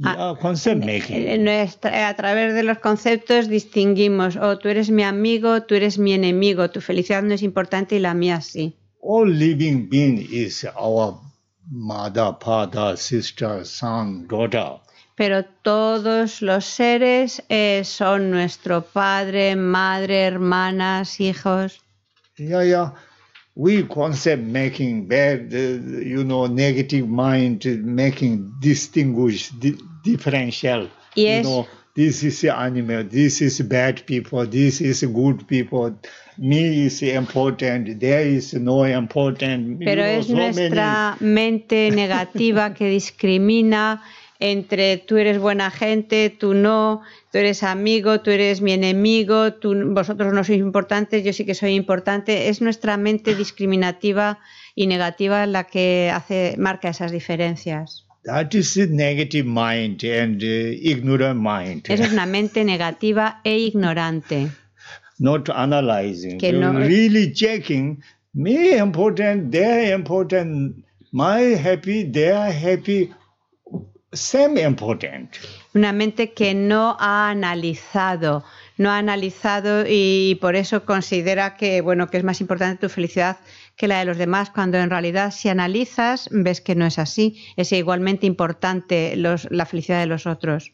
A: a, ah, concept making.
B: a través de los conceptos distinguimos, oh, tú eres mi amigo, tú eres mi enemigo, tu felicidad no es importante y la mía sí.
A: all living being is our mother, father, sister, son, daughter.
B: Pero todos los seres eh, son nuestro padre, madre, hermanas, hijos.
A: Yeah, yeah. We concept making bad, uh, you know, negative mind making distinguish, differential. Yes. You know, this is animal, this is bad people, this is good people. Pero es nuestra
B: mente negativa que discrimina entre tú eres buena gente, tú no, tú eres amigo, tú eres mi enemigo, tú, vosotros no sois importantes, yo sí que soy importante. Es nuestra mente discriminativa y negativa la que hace, marca esas diferencias.
A: That is negative mind and, uh, ignorant mind. Esa es una
B: mente negativa e ignorante
A: not really checking me important, they important, my happy, they happy, same important.
B: Una mente que no ha analizado, no ha analizado y por eso considera que bueno que es más importante tu felicidad que la de los demás, cuando en realidad si analizas ves que no es así, es igualmente importante los, la felicidad de los otros.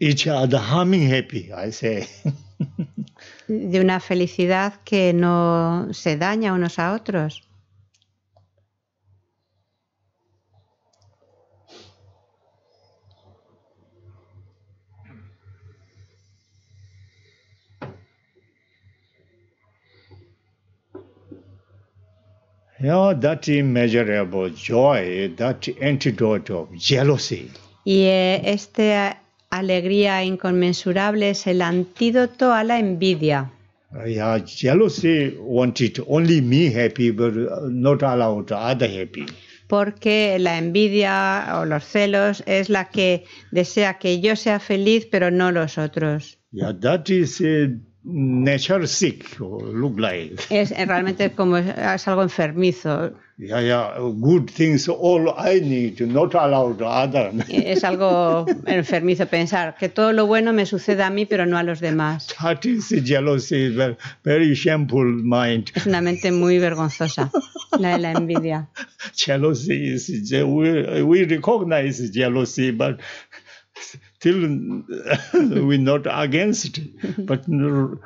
A: each other happy, I say.
B: de una felicidad que no se daña unos a otros.
A: You know, that immeasurable joy, that antidote of jealousy.
B: Y eh, este alegría inconmensurable es el antídoto a la envidia. Porque la envidia o los celos es la que desea que yo sea feliz, pero no los otros.
A: Yeah, that is uh, nature sick, or look like.
B: Es eh, realmente como
A: es, algo enfermizo. Yeah, yeah, good things all I need, not allowed other.
B: Es algo enfermizo pensar que todo lo bueno me suceda a mí, pero no a
A: los demás. That is jealousy, very shameful mind. Es una mente muy vergonzosa,
B: la de la envidia.
A: Jealousy is we, we recognize jealousy, but still we not against, but no,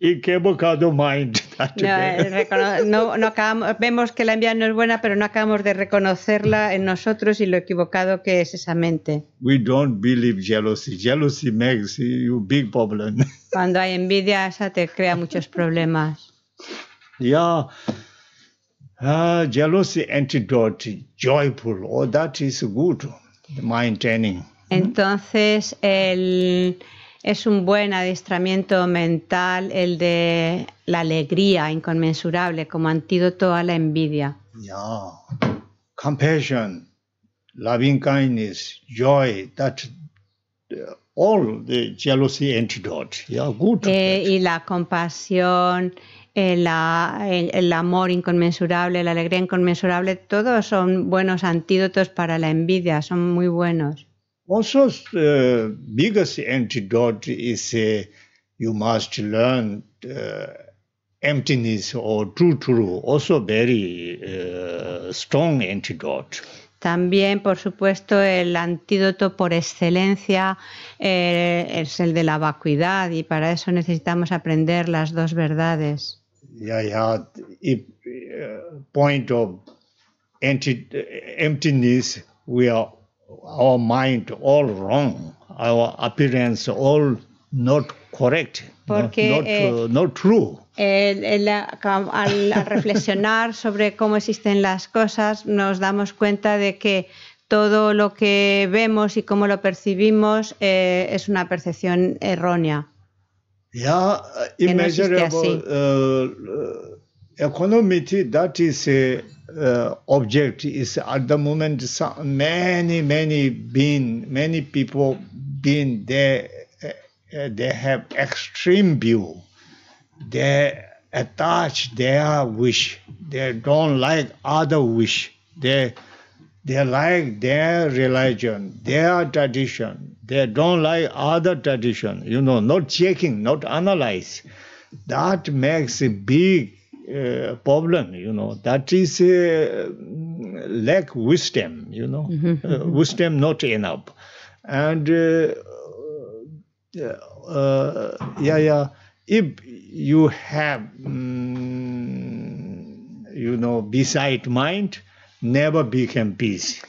A: equivocado mind. No,
B: no, no acabamos, vemos que la envidia no es buena, pero no acabamos de reconocerla en nosotros y lo equivocado que es esa mente.
A: We don't believe jealousy. Jealousy makes you big problem.
B: Cuando hay envidia, esa te crea muchos problemas.
A: Yeah. Uh, jealousy antidote, joyful. Oh, that is good. maintaining mind training.
B: Entonces, es un buen adiestramiento mental el de la alegría inconmensurable como antídoto a la envidia.
A: Compassion, loving kindness, joy, that uh, all the jealousy antidote. good.
B: Eh, y la compasión, el, amor inconmensurable, la alegría inconmensurable, todos son buenos antídotos para la envidia, son muy buenos.
A: Also, uh, biggest antidote is uh, you must learn uh, emptiness or true true, also very uh, strong antidote. También, por
B: supuesto, el antídoto por excelencia eh, es el de la vacuidad y para eso necesitamos aprender las dos verdades.
A: Yeah, yeah. If, uh, point of emptiness, we are our mind all wrong, our appearance all not correct, Porque, not, eh, uh, true.
B: al, reflexionar sobre cómo existen las cosas, nos damos cuenta de que todo lo que vemos y cómo lo percibimos eh, es una percepción errónea.
A: Yeah, measurable no uh, uh, economy, that is a eh, uh, object is at the moment many many been many people been there uh, uh, they have extreme view they attach their wish they don't like other wish they they like their religion their tradition they don't like other tradition you know not checking not analyze that makes a big uh, problem, you know. That is uh, lack wisdom, you know. Mm-hmm. Uh, wisdom not enough, and uh, uh, yeah, yeah. If you have, um, you know, beside mind, never become peace.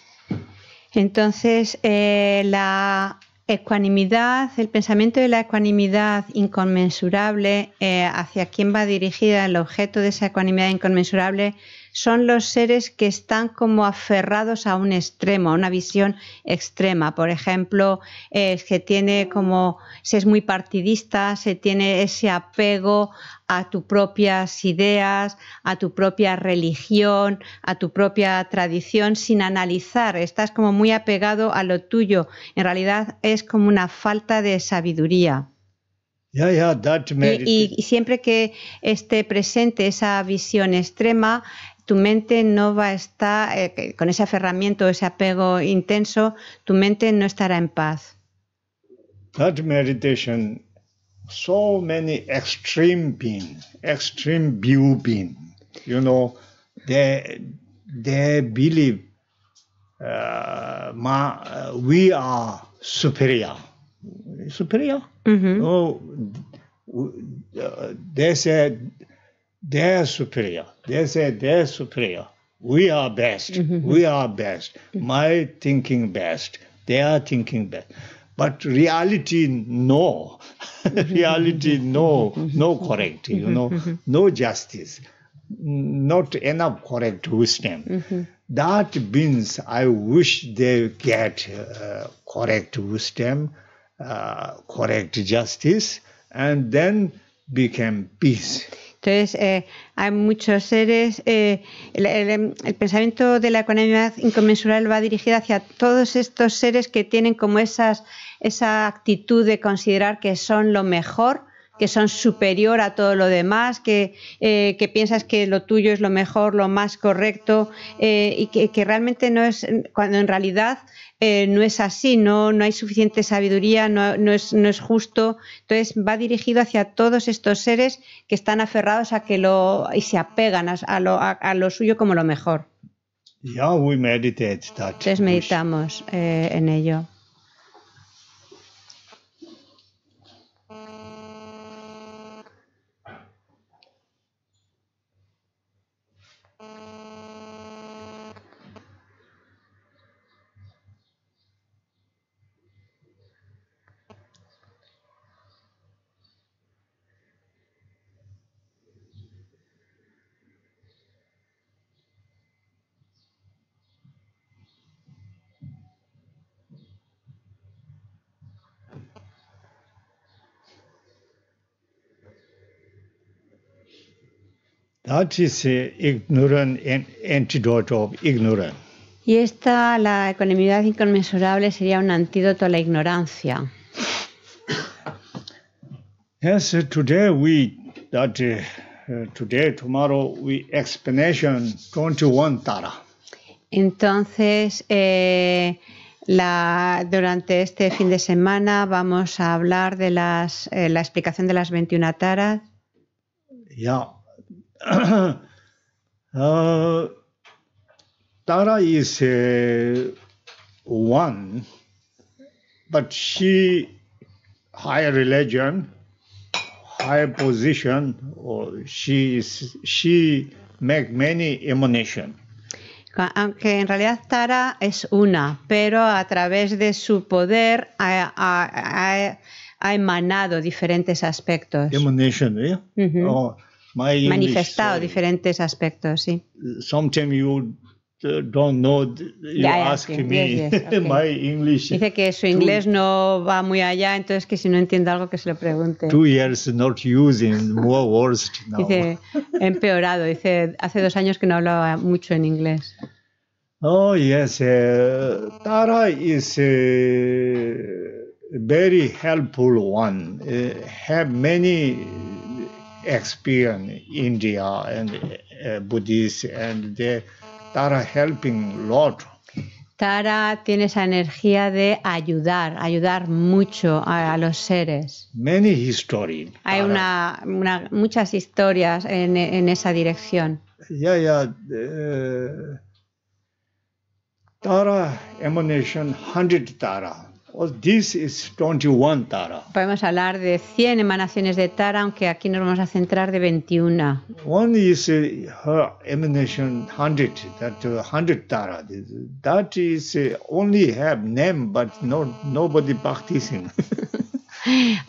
B: Entonces, eh, la Ecuanimidad, el pensamiento de la ecuanimidad inconmensurable, eh, hacia quién va dirigida el objeto de esa ecuanimidad inconmensurable, son los seres que están como aferrados a un extremo, a una visión extrema. Por ejemplo, es que tiene como, se es muy partidista, se tiene ese apego a tus propias ideas, a tu propia religión, a tu propia tradición, sin analizar. Estás como muy apegado a lo tuyo. En realidad es como una falta de sabiduría.
A: y,
B: siempre que esté presente esa visión extrema, tu mente no va a estar, eh, con ese aferramiento, ese apego intenso, tu mente no estará en paz.
A: That meditation, so many extreme being, extreme view being, you know, they, they believe uh, ma, uh, we are superior. Superior? No, mm-hmm. oh, uh, they said they're superior. They say they're superior. We are best. Mm-hmm. We are best. My thinking best. They are thinking best. But reality, no. reality, no. Mm-hmm. No correct, you know. Mm-hmm. No justice. Not enough correct wisdom. That means I wish they get uh, correct wisdom, uh, correct justice, and then become peace.
B: Entonces, eh, hay muchos seres, eh, el, pensamiento de la economía inconmensurable va dirigido hacia todos estos seres que tienen como esa actitud de considerar que son lo mejor que son superior a todo lo demás, eh, que, piensas que lo tuyo es lo mejor, lo más correcto eh, y que, realmente no es, cuando en realidad eh, no es así, no, no hay suficiente sabiduría, no, no, es, justo. Entonces va dirigido hacia todos estos seres que están aferrados a que lo y se apegan a, lo, suyo como lo mejor.
A: Entonces meditamos
B: en ello.
A: HC ignorant an antidote of ignorance.
B: Y esta, la economía inconmensurable, sería un antídoto a la ignorancia.
A: Yes, today we, that, uh, today, tomorrow we explanation 21 Tara.
B: Entonces, eh, la, durante este fin de semana vamos a hablar de las, eh, la explicación de las 21 Taras.
A: Yeah, Ah, Tara is a one, but she higher religion, higher position, or she is she make many emanation.
B: aunque en realidad Tara es una, pero a través de su poder ha, ha, ha, ha emanado
A: diferentes aspectos. Emanation, ¿eh? Uh -huh. oh, My manifestado uh, diferentes aspectos, sí. Sometimes you uh, don't know, you ask me yes, my English. Dice
B: que su inglés no va muy allá, entonces que si no entiendo algo que se lo pregunte. Two
A: years not using more words now.
B: Dice empeorado. Dice hace dos años que no hablaba mucho en inglés.
A: Oh yes, uh, Tara is a uh, very helpful one. Uh, have many experience India and uh, and they are helping lot.
B: Tara tiene esa energía de ayudar, ayudar mucho a, los seres.
A: Many history,
B: Hay una, muchas historias en, esa dirección.
A: Yeah, yeah. Tara emanation, 100 Tara. 21 tara.
B: Podemos hablar de 100 emanaciones de Tara, aunque aquí nos vamos a centrar de 21.
A: One is uh, her emanation 100, that 100 uh, Tara. That is uh, only have name, but no, nobody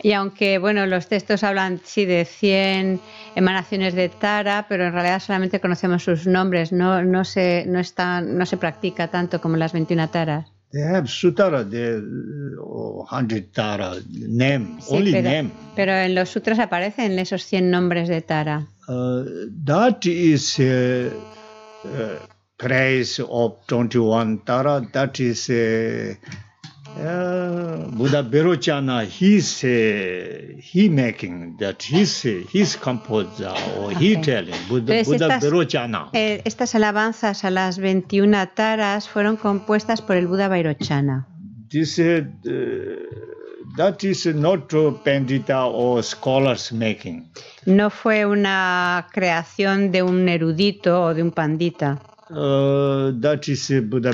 B: y aunque, bueno, los textos hablan, sí, de 100 emanaciones de Tara, pero en realidad solamente conocemos sus nombres, no, no, se, no, está, no se practica tanto como las 21 Taras.
A: They have sutara, de oh, hundred tara, name, sí, only pero, name.
B: Pero en los sutras aparecen esos 100 nombres de tara.
A: Uh, that is uh, uh, praise of 21 tara, that is uh, Uh, Buddha Birochana, he's uh, e, he making that he's e, he's composer or he okay. telling Buddha, Buddha estas, Birochana.
B: Eh, estas alabanzas a las 21 taras fueron compuestas por el Buda Birochana.
A: This uh, eh, that is not a pandita or scholars making.
B: No fue una creación de un erudito o de un pandita.
A: Uh, that is eh, Buddha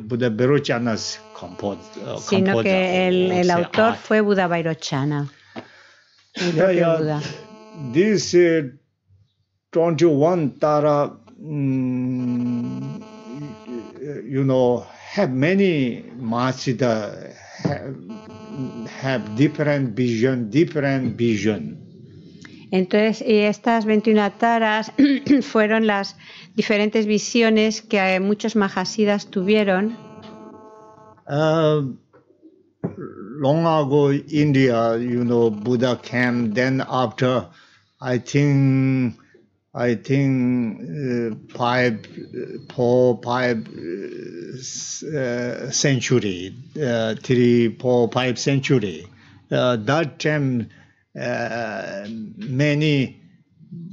A: Buda eh, Bairochana composed, uh, Sino que
B: el, el autor ah. fue Buda Bairochana.
A: yeah, Buda. This uh, 21 Tara, you know, have many Mahasiddha, have, have different vision, different vision.
B: Entonces, y estas 21 taras fueron las diferentes visiones que eh, muchos mahasidas tuvieron.
A: Uh, long ago, India, you know, Buddha came. Then after, I think, I think uh, five, four, five uh, century, three, four, five century. that time, many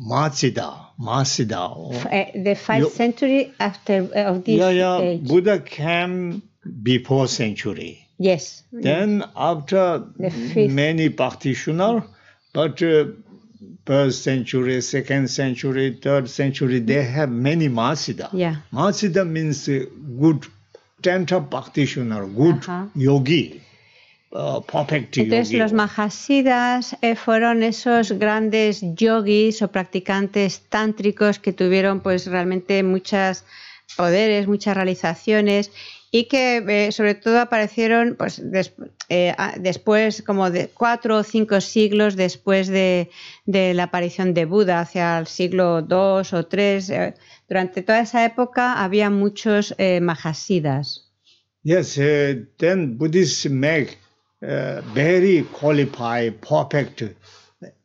A: Mahasidas. Māsīda.
B: Eh, the fifth you, century after eh, of this. Yeah, yeah. Age.
A: Buddha came before century. Yes. Then after the many practitioner, but uh, first century, second century, third century, they have many māsīda. Yeah. Māsīda means uh, good tantra practitioner, good uh -huh. yogi. Oh, Entonces los
B: mahasidas eh, fueron esos grandes yogis o practicantes tántricos que tuvieron pues realmente muchos poderes, muchas realizaciones y que eh, sobre todo aparecieron pues, eh, después, como de cuatro o cinco siglos después de, la aparición de Buda, hacia el siglo II o III. durante toda esa época había muchos mahasidas.
A: Yes, then budistas Uh, very qualified, perfect.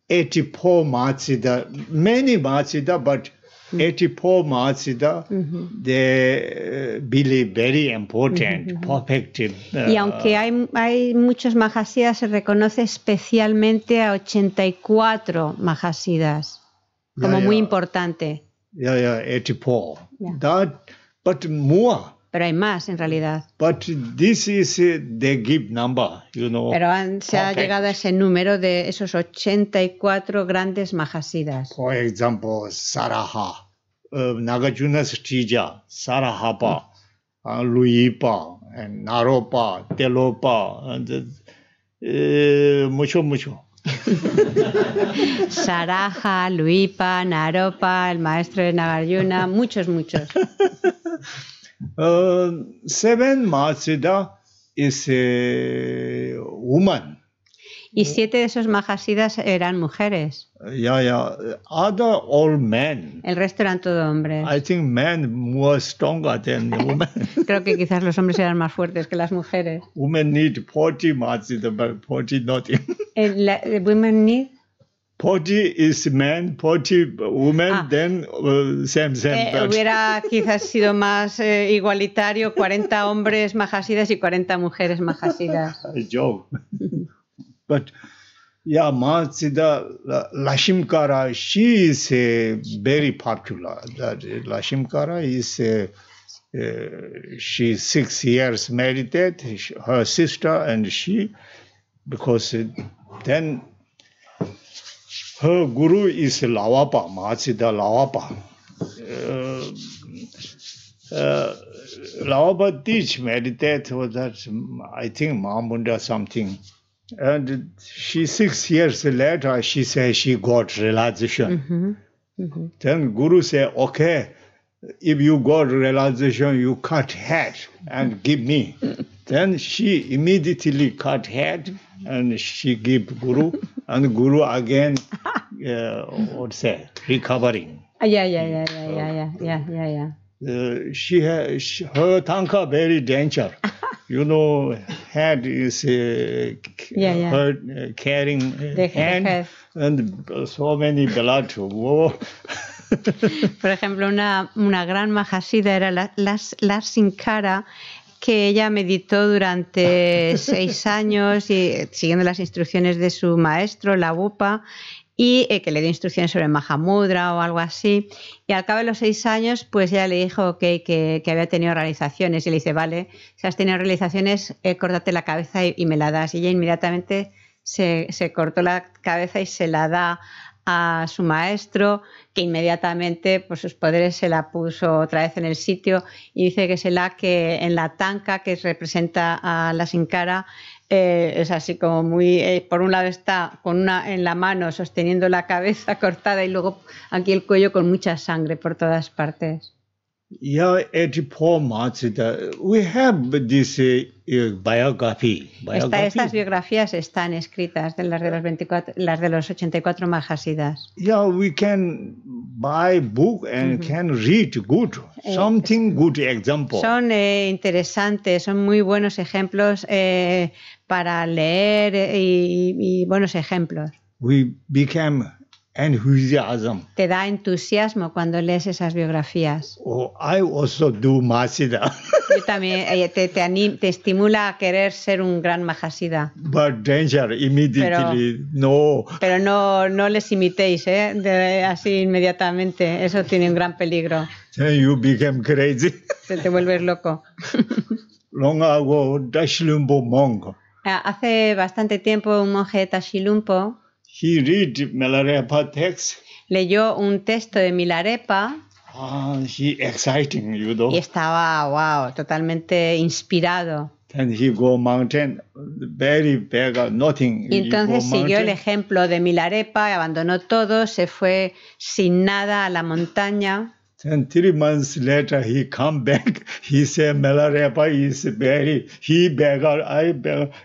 A: 84 marks muchos many but 84 hmm. marks mm-hmm. they uh, believe very important, mm-hmm, mm-hmm. perfect. Uh, y aunque
B: hay, hay muchos mahasidas, se reconoce especialmente a 84 mahasidas como muy importante.
A: Yeah, yeah, 84. Yeah. That, but more
B: pero hay más en realidad.
A: But this is eh, the Pero
B: se ha llegado a ese número de esos 84 grandes majasidas.
A: Por ejemplo, Saraha, eh, Nagarjuna Sthija, Sarahapa, mm. uh, Luipa, Naropa, Telopa, uh, eh, mucho, mucho.
B: Saraha, Luipa, Naropa, el maestro de Nagarjuna, muchos, muchos.
A: seven majasida is a woman.
B: Y siete de esos majasidas eran mujeres.
A: Yeah, yeah. Other all men. El resto eran todo hombres. I think men were stronger than women.
B: Creo que quizás los hombres eran más fuertes que las mujeres.
A: Women need 40 mahasiddha, but 40 nothing.
B: Eh, women need
A: Poti is man, Poti woman, ah. then uh, same, same. Eh, hubiera
B: quizás sido más eh, igualitario, 40 hombres majasidas y 40 mujeres majasidas.
A: Joe. But yeah, Mahasida Lashimkara, she is uh, very popular. That eh, Lashimkara is, uh, she six years married, her sister and she, because then her guru is Lawapa, Mahasiddha Lawapa. Uh, uh, Lawapa teach meditate was that I think Mahamunda something. And she six years later she says she got realization. Mm-hmm. Mm-hmm. Then Guru said, okay, if you got realization, you cut head and give me. then she immediately cut head and she give guru and guru again uh, what say recovering
B: ah, yeah yeah yeah yeah yeah yeah yeah yeah, yeah.
A: Uh, she has she, her tanka very danger you know head is uh, yeah, yeah. her uh, carrying uh, the hand head. and so many blood oh.
B: Por ejemplo, una, una gran majasida era la, las, las sin cara que ella meditó durante seis años y, eh, siguiendo las instrucciones de su maestro, la Bupa, y eh, que le dio instrucciones sobre Mahamudra o algo así. Y al cabo de los seis años, pues ella le dijo que, que, había tenido realizaciones. Y le dice, vale, si has tenido realizaciones, eh, córtate la cabeza y, me la das. Y ella inmediatamente se, se cortó la cabeza y se la da a su maestro, que inmediatamente por pues, sus poderes se la puso otra vez en el sitio y dice que se la que en la tanca que representa a la sin cara eh, es así como muy, eh, por un lado está con una en la mano sosteniendo la cabeza cortada y luego aquí el cuello con mucha sangre por todas partes.
A: Yeah, at four months, we have this uh, biography. biography. Esta, estas
B: biografías están escritas de las de los 24, las de los 84 majasidas.
A: Yeah, we can buy book and mm -hmm. can read good, eh, something good example.
B: Son eh, interesantes, son muy buenos ejemplos eh, para leer eh, y, y buenos ejemplos.
A: We became
B: te da entusiasmo cuando lees esas biografías.
A: Oh, I also do Yo
B: también eh, te, te, te, estimula a querer ser un gran Mahasida.
A: But danger immediately. Pero, no.
B: Pero no, no les imitéis, ¿eh? así inmediatamente. Eso tiene un gran peligro.
A: Then you crazy. Te, te vuelves loco. Long ago,
B: ah, Hace bastante tiempo un monje Tashilumpo Leyó un texto de Milarepa.
A: Ah, y
B: estaba, wow, totalmente inspirado.
A: Y entonces siguió el
B: ejemplo de Milarepa, abandonó todo, se fue sin nada a la montaña.
A: Then three months later, he come back. He say, is very, he beggar, I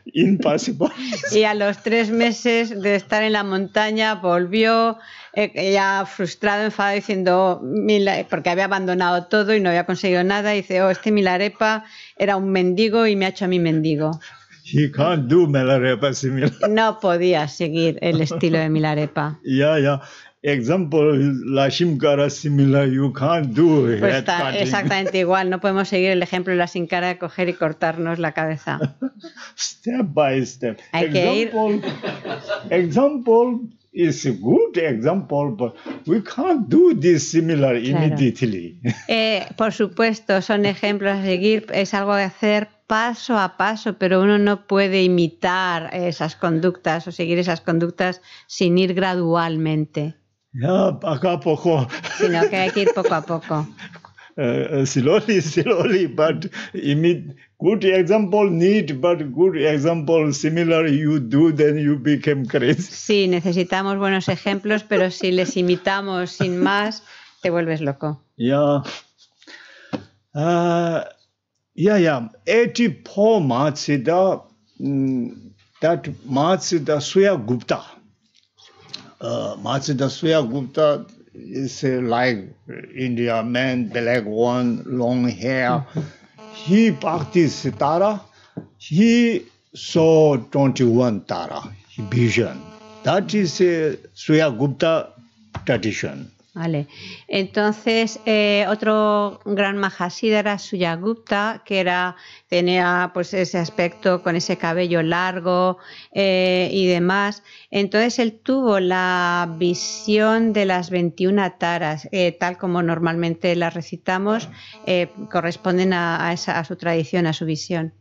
A: y
B: a los tres meses de estar en la montaña, volvió eh, ya frustrado, enfadado, diciendo, oh, porque había abandonado todo y no había conseguido nada. Y dice, oh, este Milarepa era un mendigo y me ha hecho a mí mendigo.
A: He can't do Milarepa
B: No podía seguir el estilo de Milarepa.
A: Ya, ya example la similar, you can't do Pues está exactamente
B: igual, no podemos seguir el ejemplo de la sin cara, coger y cortarnos la cabeza.
A: step by step. Hay example, que ir. Example is good example, but we can't do this similar immediately.
B: Eh, por supuesto, son ejemplos a seguir, es algo de hacer paso a paso, pero uno no puede imitar esas conductas o seguir esas conductas sin ir gradualmente.
A: No, poco a poco. Sino
B: que hay que ir poco a poco.
A: Uh, eh, slowly, slowly, but imit good example need, but good example similar you do, then you became crazy.
B: Sí, necesitamos buenos ejemplos, pero si les imitamos sin más, te vuelves loco.
A: Yeah. Uh, yeah, yeah. Eti Matsida, that mm, Matsida Suya Gupta. uh, Matsuda Gupta is uh, like India man, black one, long hair. he practiced Tara. He saw 21 Tara vision. That is uh, Surya Gupta tradition.
B: Vale. Entonces, eh, otro gran mahasiddha era Suyagupta, que era, tenía pues ese aspecto con ese cabello largo eh, y demás. Entonces, él tuvo la visión de las 21 taras, eh, tal como normalmente las recitamos, corresponden a, su tradición, a su visión.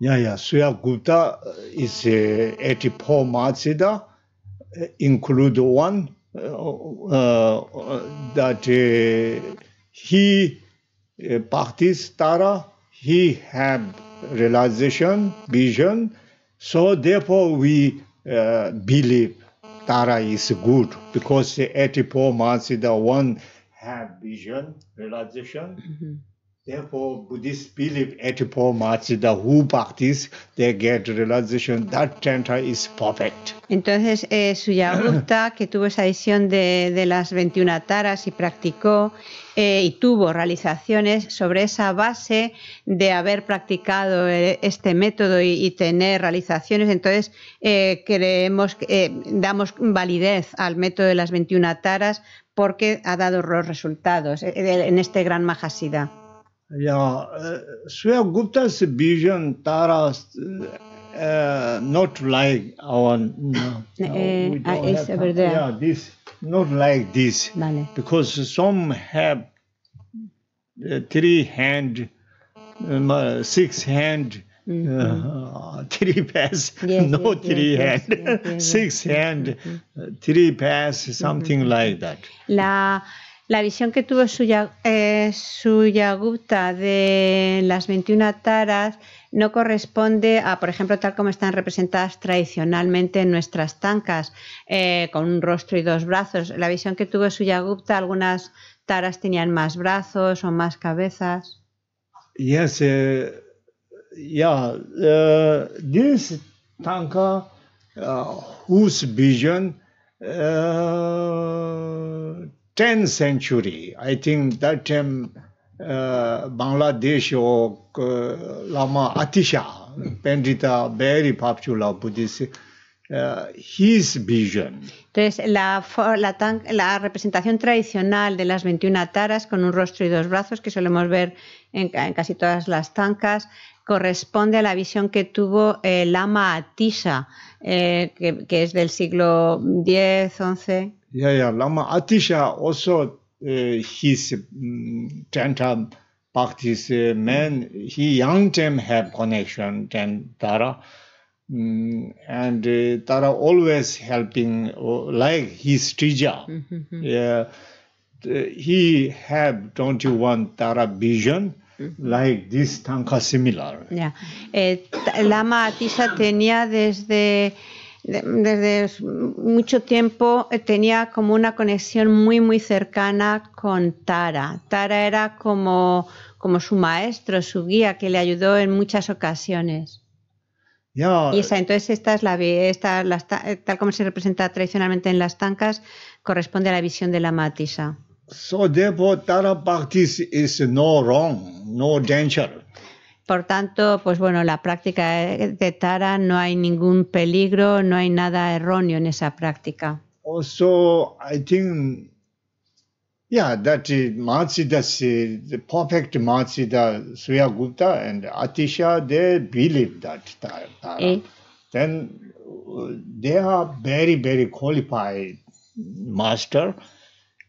A: Ya, ya. Suyagupta is 84 mahasiddha, include one. Uh, that uh, he uh, Bhakti's Tara, he had realization, vision. So therefore we uh, believe Tara is good because 84 months the one have vision, realization. Mm -hmm. Entonces,
B: eh, que tuvo esa visión de, las 21 taras y practicó eh, y tuvo realizaciones sobre esa base de haber practicado eh, este método y, tener realizaciones, entonces eh, creemos que damos validez al método de las 21 taras porque ha dado los resultados en este gran majasida.
A: Yeah, uh, Gupta's vision, Taras, uh, eh, not like our. No, eh, no, eh, it's over there. Yeah, this not like this vale. because some have uh, three hand, um, six hand. Mm -hmm. uh, three pass, yes, no yes, three yes, hand, six hand, mm-hmm. three pass, something mm -hmm. like that.
B: La La visión que tuvo Suya, eh, Gupta de las 21 taras no corresponde a, por ejemplo, tal como están representadas tradicionalmente en nuestras tancas, eh, con un rostro y dos brazos. La visión que tuvo Gupta, algunas taras tenían más brazos o más cabezas.
A: Yes, eh, tanka, whose vision 10th century. I think that time uh, Bangladesh or uh, Lama Atisha, Pandita, very popular Buddhist. Uh, his vision.
B: Entonces, la, la, la, representación tradicional de las 21 taras con un rostro y dos brazos que solemos ver en, en casi todas las tancas corresponde a la visión que tuvo el eh, Lama Atisha, eh, que, que, es del siglo X, XI.
A: Yeah, yeah. Lama Atisha also uh, his um, mm, Tantra Bhakti's uh, man, he young time have connection then Tara. Mm, and uh, Tara always helping uh, like his Trija. Mm-hmm. Yeah. Uh, he have 21 Tara vision. Mm-hmm. like this tanka similar.
B: Yeah. Eh, Lama Atisha tenía desde desde mucho tiempo eh, tenía como una conexión muy muy cercana con Tara. Tara era como, como su maestro, su guía, que le ayudó en muchas ocasiones.
A: Y esa,
B: entonces esta es la, esta, eh, tal como se representa tradicionalmente en las tancas, corresponde a la visión de la matisa.
A: So therefore Tara practice is no wrong, no danger. Por
B: tanto, pues bueno, la práctica de Tara no hay ningún peligro, no hay nada erróneo en esa práctica.
A: Also, I think, yeah, that Matsida, the perfect Matsida Suyagupta and Atisha, they believe that Tara. Eh. Then uh, they are very, very qualified master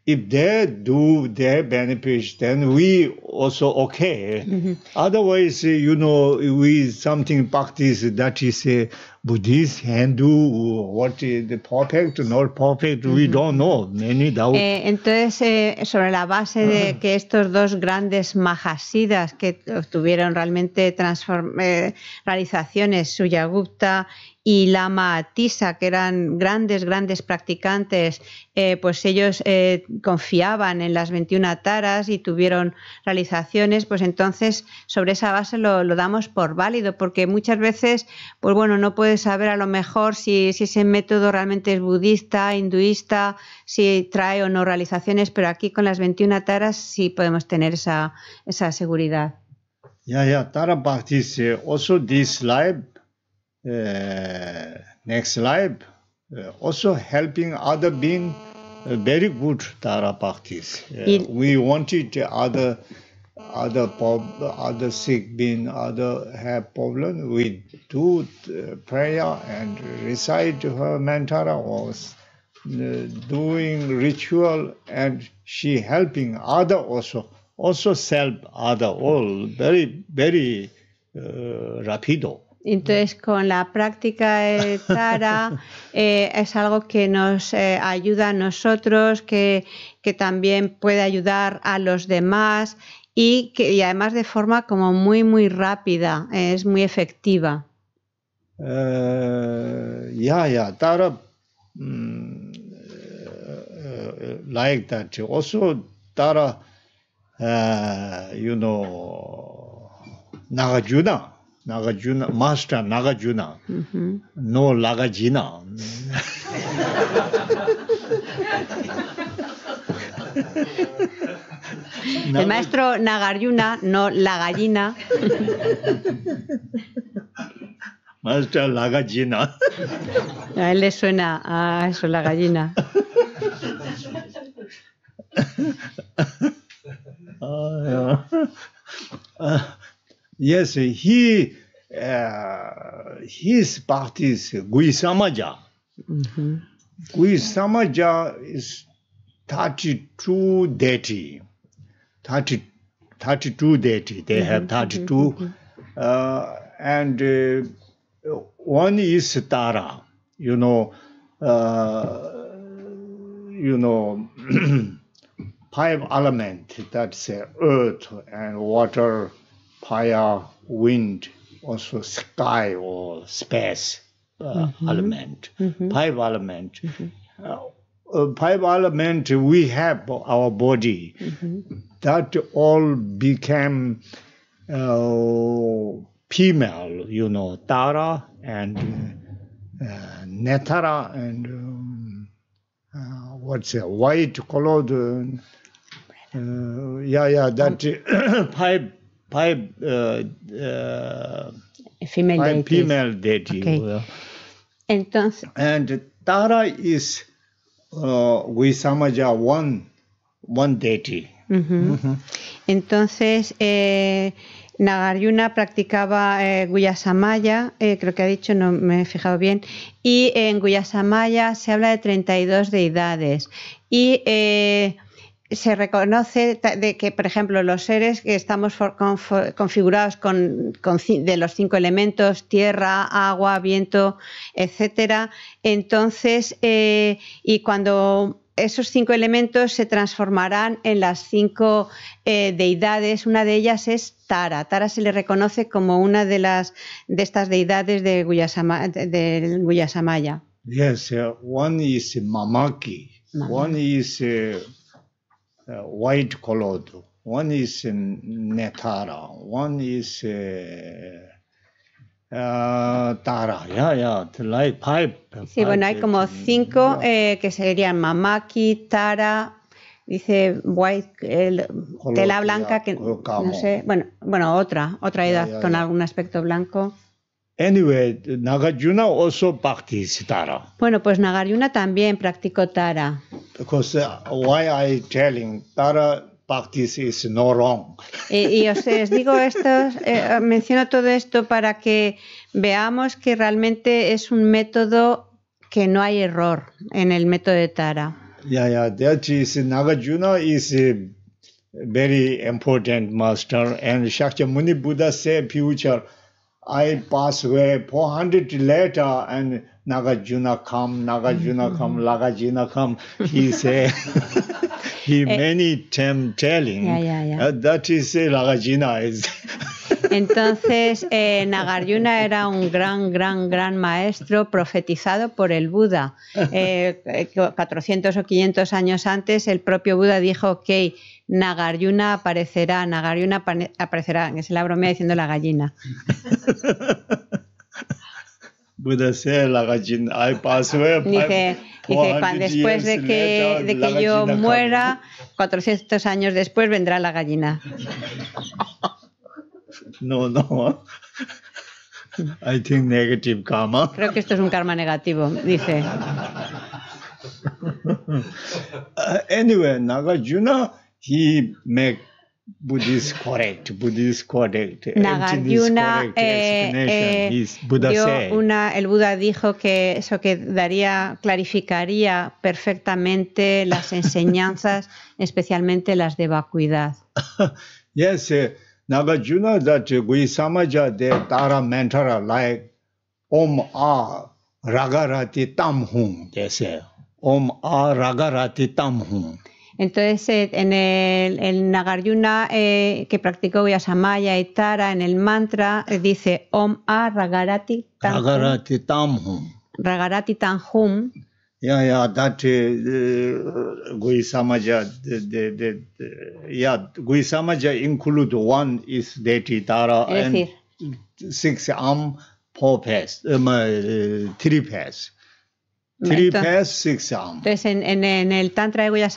A: if they do their benefits, then we also okay. Mm-hmm. Otherwise, you know, we something practice that is uh, Buddhist, Hindu, what is the perfect, not perfect, we mm-hmm. don't know. Many doubt.
B: Eh, entonces, eh, sobre la base de que estos dos grandes mahasidas que obtuvieron realmente transform eh, realizaciones, Suyagupta y la matisa, que eran grandes, grandes practicantes, eh, pues ellos eh, confiaban en las 21 taras y tuvieron realizaciones, pues entonces sobre esa base lo, damos por válido, porque muchas veces, pues bueno, no puedes saber a lo mejor si, ese método realmente es budista, hinduista, si trae o no realizaciones, pero aquí con las 21 taras sí podemos tener esa, seguridad.
A: Ya ya, Tara Bhakti also this Uh, next life uh, also helping other being uh, very good Tara practice. It, we wanted other other other sick being other have problem we do prayer and recite her mantra or doing ritual and she helping other also also self other all very very uh, rapido
B: Entonces, con la práctica de Tara eh, es algo que nos eh, ayuda a nosotros, que, también puede ayudar a los demás y, que, y además de forma como muy, muy rápida, eh, es muy efectiva.
A: ya, ya, Tara mm, like that Tara, you know, Nagarjuna, Master Nagarjuna, no mm-hmm. la no Lagajina.
B: El maestro Nagarjuna, no Lagallina.
A: Maestro gallina.
B: A él le suena a eso, la gallina.
A: Ah, ah, yes, he uh, his party's Guisamaja. Mm-hmm. Guisamaja is 32 deity. 30, 32 deity. They mm-hmm. have 32. Mm-hmm. Uh, and uh, one is Tara. You know, uh, you know, five element. That's earth and water, fire, wind, also sky or space uh, mm-hmm. element, mm-hmm. five element. Mm-hmm. Uh, uh, five element we have our body mm-hmm. that all became uh, female, you know, Tara and uh, Netara and um, uh, what's a white colored. Uh, yeah, yeah, that uh, pipe uh, female deity. Okay. Entonces. And Tara is uh, one, one deity.
B: Entonces, eh, Nagarjuna practicaba eh, Guyasamaya, eh, creo que ha dicho, no me he fijado bien, y en Guyasamaya se habla de 32 deidades. Y eh, se reconoce de que, por ejemplo, los seres que estamos configurados con, de los cinco elementos, tierra, agua, viento, etcétera, entonces, eh, y cuando esos cinco elementos se transformarán en las cinco eh, deidades. Una de ellas es Tara. Tara se le reconoce como una de las de estas deidades de del Guyasamaya.
A: Yes, uh, one is Mamaki, one is uh, eh, white colored, one is Netara, one is eh, eh, tara, yeah, yeah, ya, light pipe. Sí, bueno, hay como
B: cinco que serían Mamaki, Tara, dice White, el,
A: tela blanca,
B: que no sé, bueno, bueno, otra, otra edad con algún aspecto blanco.
A: Anyway, Nagarjuna also Tara.
B: Bueno, pues Nagarjuna también practicó Tara.
A: Porque, uh, why I telling Tara practice is no wrong. Y, y os, digo
B: esto, eh, menciono todo esto para que veamos que realmente es un método que no hay error en el método de Tara.
A: Yeah, yeah, that is Nagarjuna is a very important master and Shakyamuni Buddha said future I pass away 400 later and Nagarjuna come, Nagarjuna mm-hmm. come, Nagarjuna come. He say, he eh. many time telling. Yeah, yeah, yeah. Uh, that is say Nagarjuna is.
B: Entonces, eh, Nagarjuna era un gran, gran, gran maestro profetizado por el Buda. 400 eh, eh, o 500 años antes, el propio Buda dijo que Nagarjuna aparecerá, Nagarjuna aparecerá, en se la diciendo la gallina.
A: Buda la gallina, Dice, después de que, de que yo muera,
B: 400 años después vendrá la gallina.
A: No, no. I think negative karma.
B: Creo que esto es un karma negativo, dice.
A: Uh, anyway, Nagarjuna, he make Buddhist correct, Buddhist correct. Nagarjuna eh, eh, Buddha
B: una, el Buda dijo que eso que daría, clarificaría perfectamente las enseñanzas, especialmente las de vacuidad.
A: yes, uh, Nagarjuna that we samaja de tara mantra like Om A Ragarati Tam Hum. Om A Ragarati Tam Hum.
B: Entonces, eh, en el, el Nagarjuna eh, que practicó Vyasamaya y Tara, en el mantra, eh, dice Om A Ragarati Tam Hum.
A: Ragarati Tam
B: Ragarati Tam Hum.
A: Ya, ja, That guisamaja, Samaja, yeah, ya, Samaja include one is Deity Tara and six arm, four faces, um, three uh, faces. Three pass, six Entonces,
B: en, en, en, el Tantra de Guya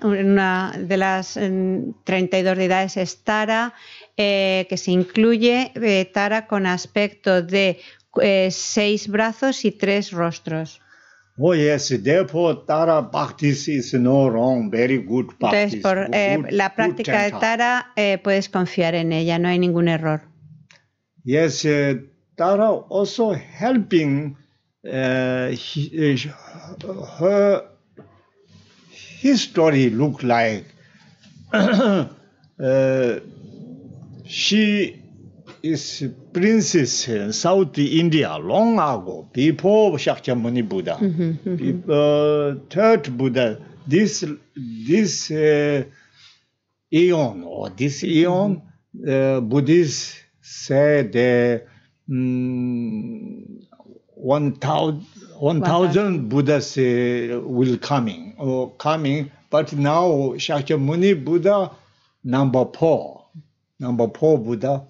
B: una de las 32 mm, deidades es Tara, eh, que se incluye eh, Tara con aspecto de eh, seis brazos y tres rostros.
A: Oh yes, therefore Tara practice is no wrong, very good practice. Entonces, por eh, good, la práctica de
B: Tara eh, puedes confiar en ella, no hay ningún error.
A: Yes, uh, Tara also helping uh, he, eh, her history look like. uh, she is princess in South India long ago, before Shakyamuni Buddha, mm-hmm, mm-hmm. Uh, third Buddha. This this uh, eon or this mm-hmm. eon, uh, Buddhists say they uh, mm, one thousand Buddhas uh, will coming or coming, but now Shakyamuni Buddha number four, number four Buddha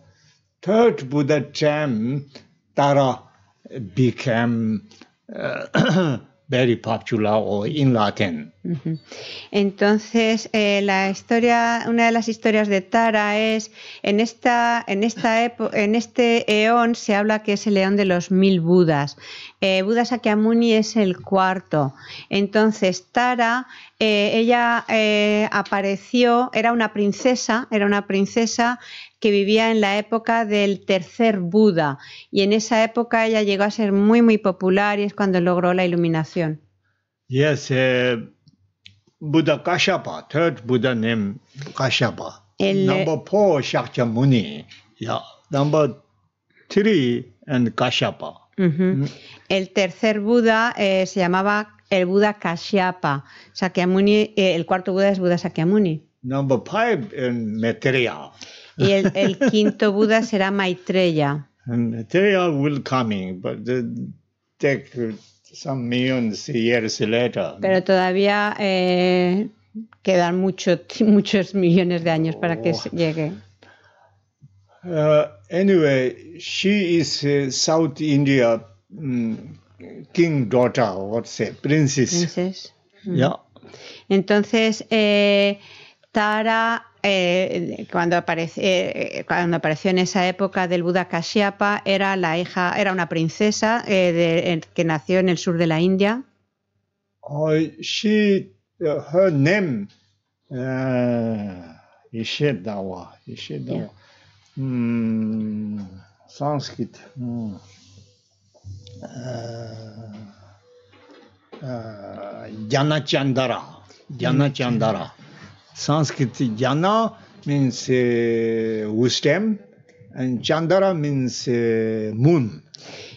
B: Entonces, eh, la historia, una de las historias de Tara es en esta, en esta en este eón se habla que es el león de los mil Budas. Eh, Buda Sakyamuni es el cuarto. Entonces, Tara, eh, ella eh, apareció, era una princesa, era una princesa que vivía en la época del tercer Buda y en esa época ella llegó a ser muy, muy popular y es cuando logró la iluminación.
A: Yes, uh, Buddha Kashapa, third Buddha name Kashapa. El, number four Shakyamuni, yeah, number three and Kashapa.
B: Mm. El tercer Buda eh, se llamaba el Buda Kashyapa. Sakyamuni, eh, el cuarto Buda es Buda Sakyamuni.
A: Number five, Y
B: el, quinto Buda será Maitreya. Pero todavía eh, quedan muchos, muchos millones de años para que oh. llegue.
A: Uh, anyway, she is uh, South India um, king daughter, what's it, princess. princess. Mm. Yeah.
B: Entonces, eh, Tara, eh, cuando, aparece, eh, cuando apareció en esa época del Buda Kashyapa, era la hija, era una princesa eh, de, que nació en el sur de la India.
A: Oh, she, uh, her name, uh, Ishedawa, Ishedawa. Yeah. mm, Sanskrit. Hmm. Uh, uh, chandara. Jana Chandara. Sanskrit Jana means uh, wisdom, and Chandara means uh, moon.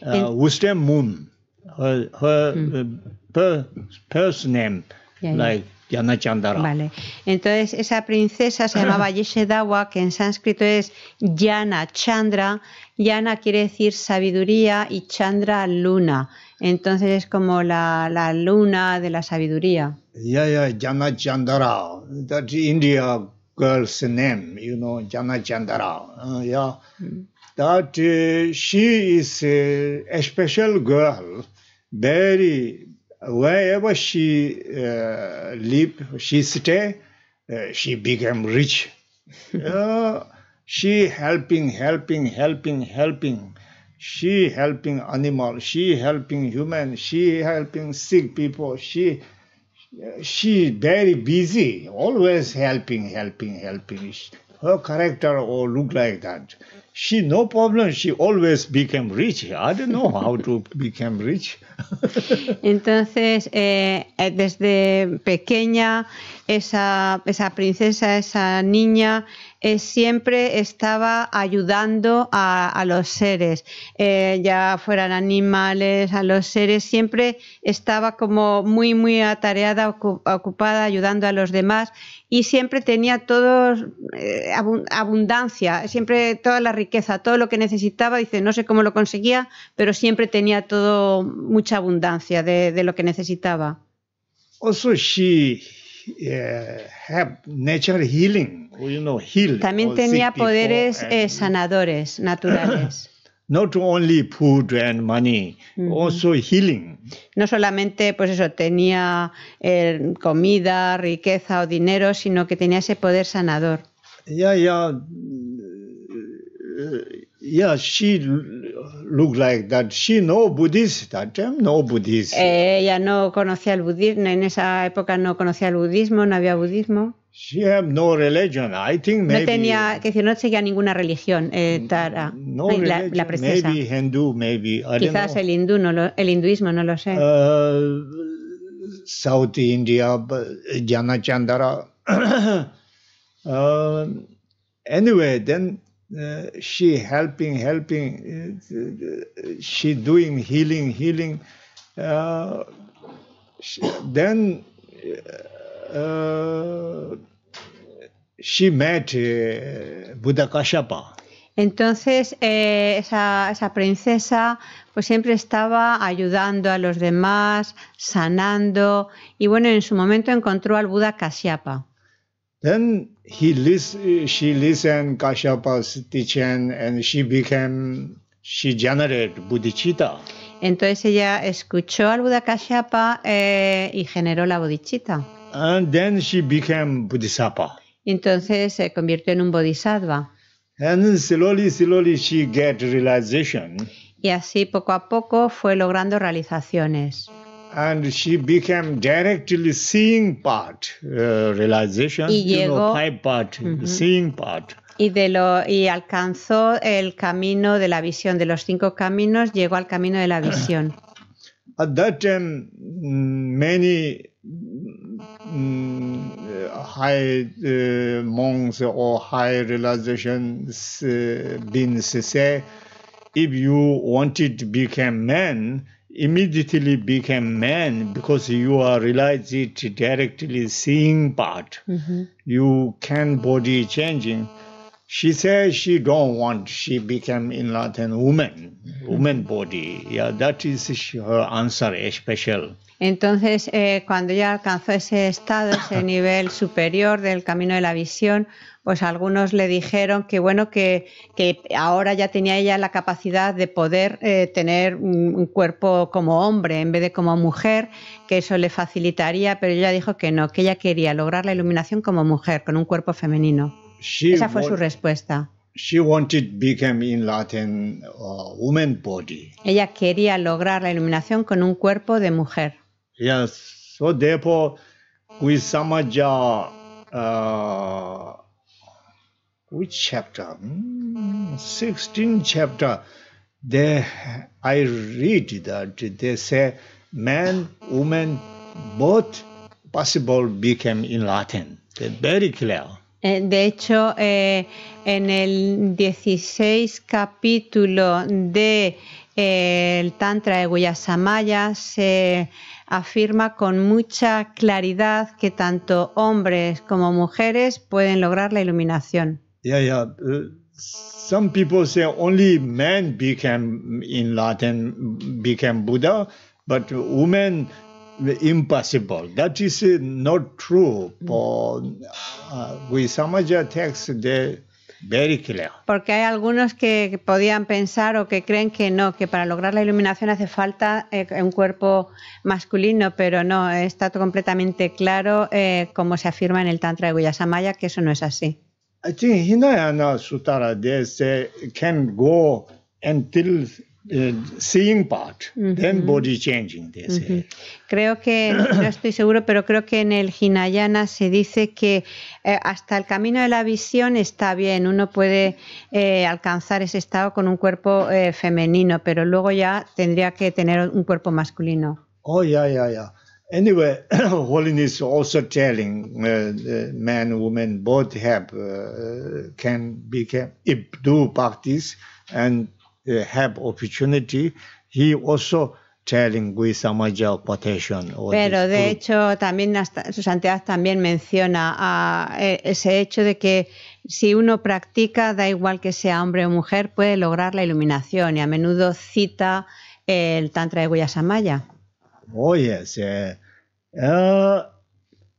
A: Uh, wisdom moon. Her, her mm. uh, per, person name, yeah, like yeah. Yana Chandara. Vale.
B: Entonces, esa princesa se llamaba Yeshedawa, que en sánscrito es Yana Chandra. Yana quiere decir sabiduría y Chandra luna. Entonces es como la, la luna de la sabiduría.
A: Yeah, yeah, Yana Chandara. That's India girl's name, you know, Yana Chandara. Uh, yeah. Mm. That uh, she is a special girl, very wherever she uh, lived, she stay, uh, she became rich. uh, she helping, helping, helping, helping. She helping animal, she helping human, she helping sick people. She she very busy, always helping, helping, helping. She, her character or look like that. She no problem. She always became rich. I don't know how to became rich.
B: Entonces, eh, desde pequeña esa princesa, esa niña eh, siempre estaba ayudando a, los seres, eh, ya fueran animales, a los seres, siempre estaba como muy, muy atareada, ocupada, ayudando a los demás y siempre tenía todo eh, abundancia, siempre toda la riqueza, todo lo que necesitaba, dice, no sé cómo lo conseguía, pero siempre tenía todo mucha abundancia de, lo que necesitaba.
A: Also she natural healing también tenía poderes eh,
B: sanadores naturales.
A: Not only food and money, also healing.
B: No solamente, pues eso, tenía eh, comida, riqueza o dinero, sino que tenía ese poder sanador.
A: Yeah, she like that. no Buddhist. no Buddhist.
B: Eh, ella no conocía el budismo. En esa época no conocía el budismo, no había budismo.
A: She have no religion. I think maybe, no tenía,
B: que decir, no seguía ninguna religión, eh, mm, Tara, ah, no la, religion, la, princesa. Maybe
A: Hindu, maybe, Quizás el
B: hindú, no lo, el hinduismo, no lo sé.
A: Uh, South India, Jana Chandara. uh, anyway, then uh, she helping, helping, uh, she doing healing, healing. Uh, she, then uh, eh, met eh,
B: Entonces, eh, esa, princesa pues siempre estaba ayudando a los demás, sanando, y bueno, en su momento encontró al Buda Kashyapa.
A: Then he she and she became, she generated
B: Entonces ella escuchó al Buda Kashyapa y generó la bodhicitta.
A: And then she became bodhisattva.
B: Entonces se convirtió en un bodhisattva.
A: And slowly, slowly she get realization.
B: Y así poco a poco fue logrando realizaciones.
A: And she became directly seeing part uh, realization. Y llegó, you know, five part, uh -huh. seeing part.
B: Y, de lo, y alcanzó el camino de la visión. De los cinco caminos llegó al camino de la visión.
A: At that time, mm, many Mm, uh, high uh, monks or high realizations uh, beings say, if you wanted to become man, immediately become man because you are realized it directly seeing part. Mm-hmm. You can body changing. She says she don't want. She became enlightened woman, woman body. Yeah, that is her answer, special.
B: Entonces, eh, cuando ya alcanzó ese estado, ese nivel superior del camino de la visión, pues algunos le dijeron que bueno, que, ahora ya tenía ella la capacidad de poder eh, tener un, cuerpo como hombre en vez de como mujer, que eso le facilitaría, pero ella dijo que no, que ella quería lograr la iluminación como mujer, con un cuerpo
A: femenino. Esa fue su
B: respuesta. Uh, ella quería lograr la iluminación con un cuerpo de mujer.
A: Yes. So therefore, with Samaja, uh, which chapter? Hmm, 16 chapter. They, I read that they say man, woman, both possible became in Latin. very clear.
C: Eh,
B: de hecho, eh, en el 16 capítulo de eh, el Tantra de Guyasamaya se afirma con mucha claridad que tanto hombres como mujeres pueden lograr la iluminación.
A: Yeah, yeah. Uh, some people say only men became in Latin became Buddha, but women impossible. That is uh, not true. For uh, with Samaja texts, they
B: porque hay algunos que podían pensar o que creen que no, que para lograr la iluminación hace falta eh, un cuerpo masculino, pero no, está completamente claro eh, como se afirma en el Tantra de Guyasamaya que eso no es así.
A: No Hinayana Sutara dice: can go until eh, seeing part, then body changing, they say.
B: Creo que, no estoy seguro, pero creo que en el Hinayana se dice que eh, hasta el camino de la visión está bien, uno puede eh, alcanzar ese estado con un cuerpo eh, femenino, pero luego ya tendría que tener un cuerpo masculino.
A: Oh, ya, ya, ya. Anyway, holiness also telling uh, man, woman both have uh, can become do practice and Uh, opportunity, Pero de
B: hecho también Susanteaz también menciona ah, e, ese hecho de que si uno practica, da igual que sea hombre o mujer, puede lograr la iluminación y a menudo cita el Tantra de Samaya.
A: Oh yes. Eh, uh,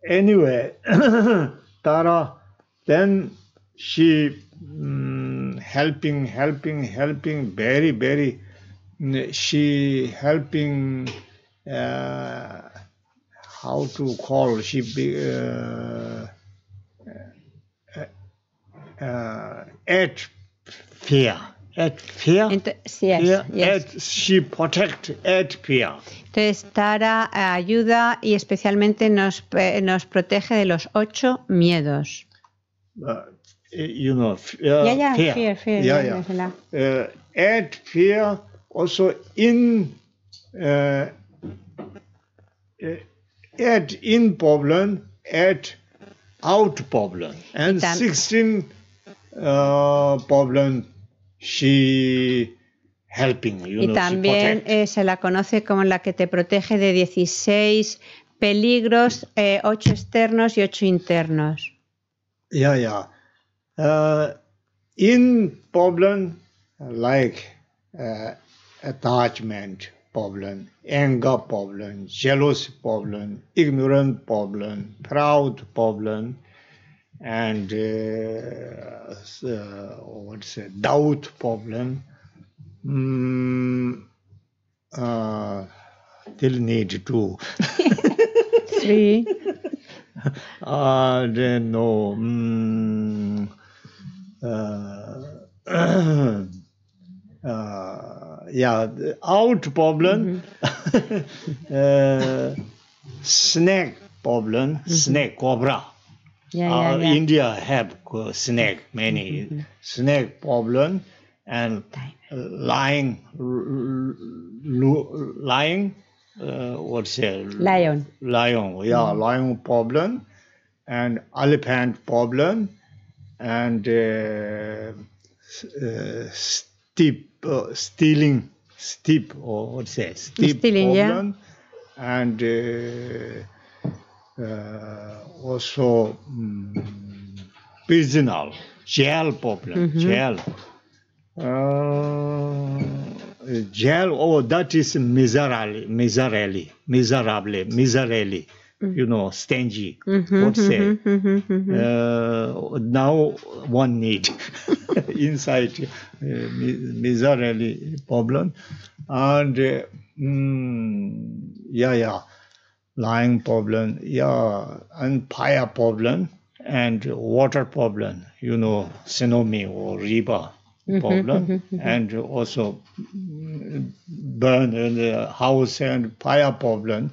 A: anyway, Tara, then she mm, helping, helping, helping, very, very. She helping. Uh, how to call? She be, uh, uh, uh at fear. At fear. Entonces, yes, she protect at fear.
B: Entonces, Tara eh, ayuda y especialmente nos, eh, nos protege de los ocho miedos.
A: Uh, eh, you know, fear. Yeah, yeah, fear, yeah, eh, yeah. add fear also in eh, add in problem, add out problem, and uh, problem she helping. You y know, también
B: eh, se la conoce como la que te protege de 16 peligros, eh, 8 externos y 8 internos.
A: Ya, yeah, ya. Uh, in problem like uh, attachment problem, anger problem, jealousy problem, ignorant problem, proud problem, and uh, uh, what's a doubt problem. Mm, uh, still need two. Three. uh, then no. Mm, uh, uh, yeah, out problem, mm-hmm. Uh, snake problem, mm-hmm. snake cobra.
C: Yeah, uh, yeah, yeah.
A: India have snake many mm-hmm, mm-hmm. snake problem and lying lying uh, what's it? Lion. Lion, yeah, mm. lion problem and elephant problem and uh, uh, steep uh, stealing steep or what says steep stealing, problem, yeah. and also um, mm, prisonal jail problem mm -hmm. jail jail oh that is miserably miserably miserably miserably Mm. you know, stingy, mm -hmm, would say. Mm
C: mm-hmm, -hmm, mm -hmm,
A: uh, now one need inside uh, miserably problem. And uh, mm, yeah, yeah, lying problem, yeah, and fire problem, and water problem, you know, tsunami or river mm-hmm, problem mm-hmm, and also mm, burn in the house and fire problem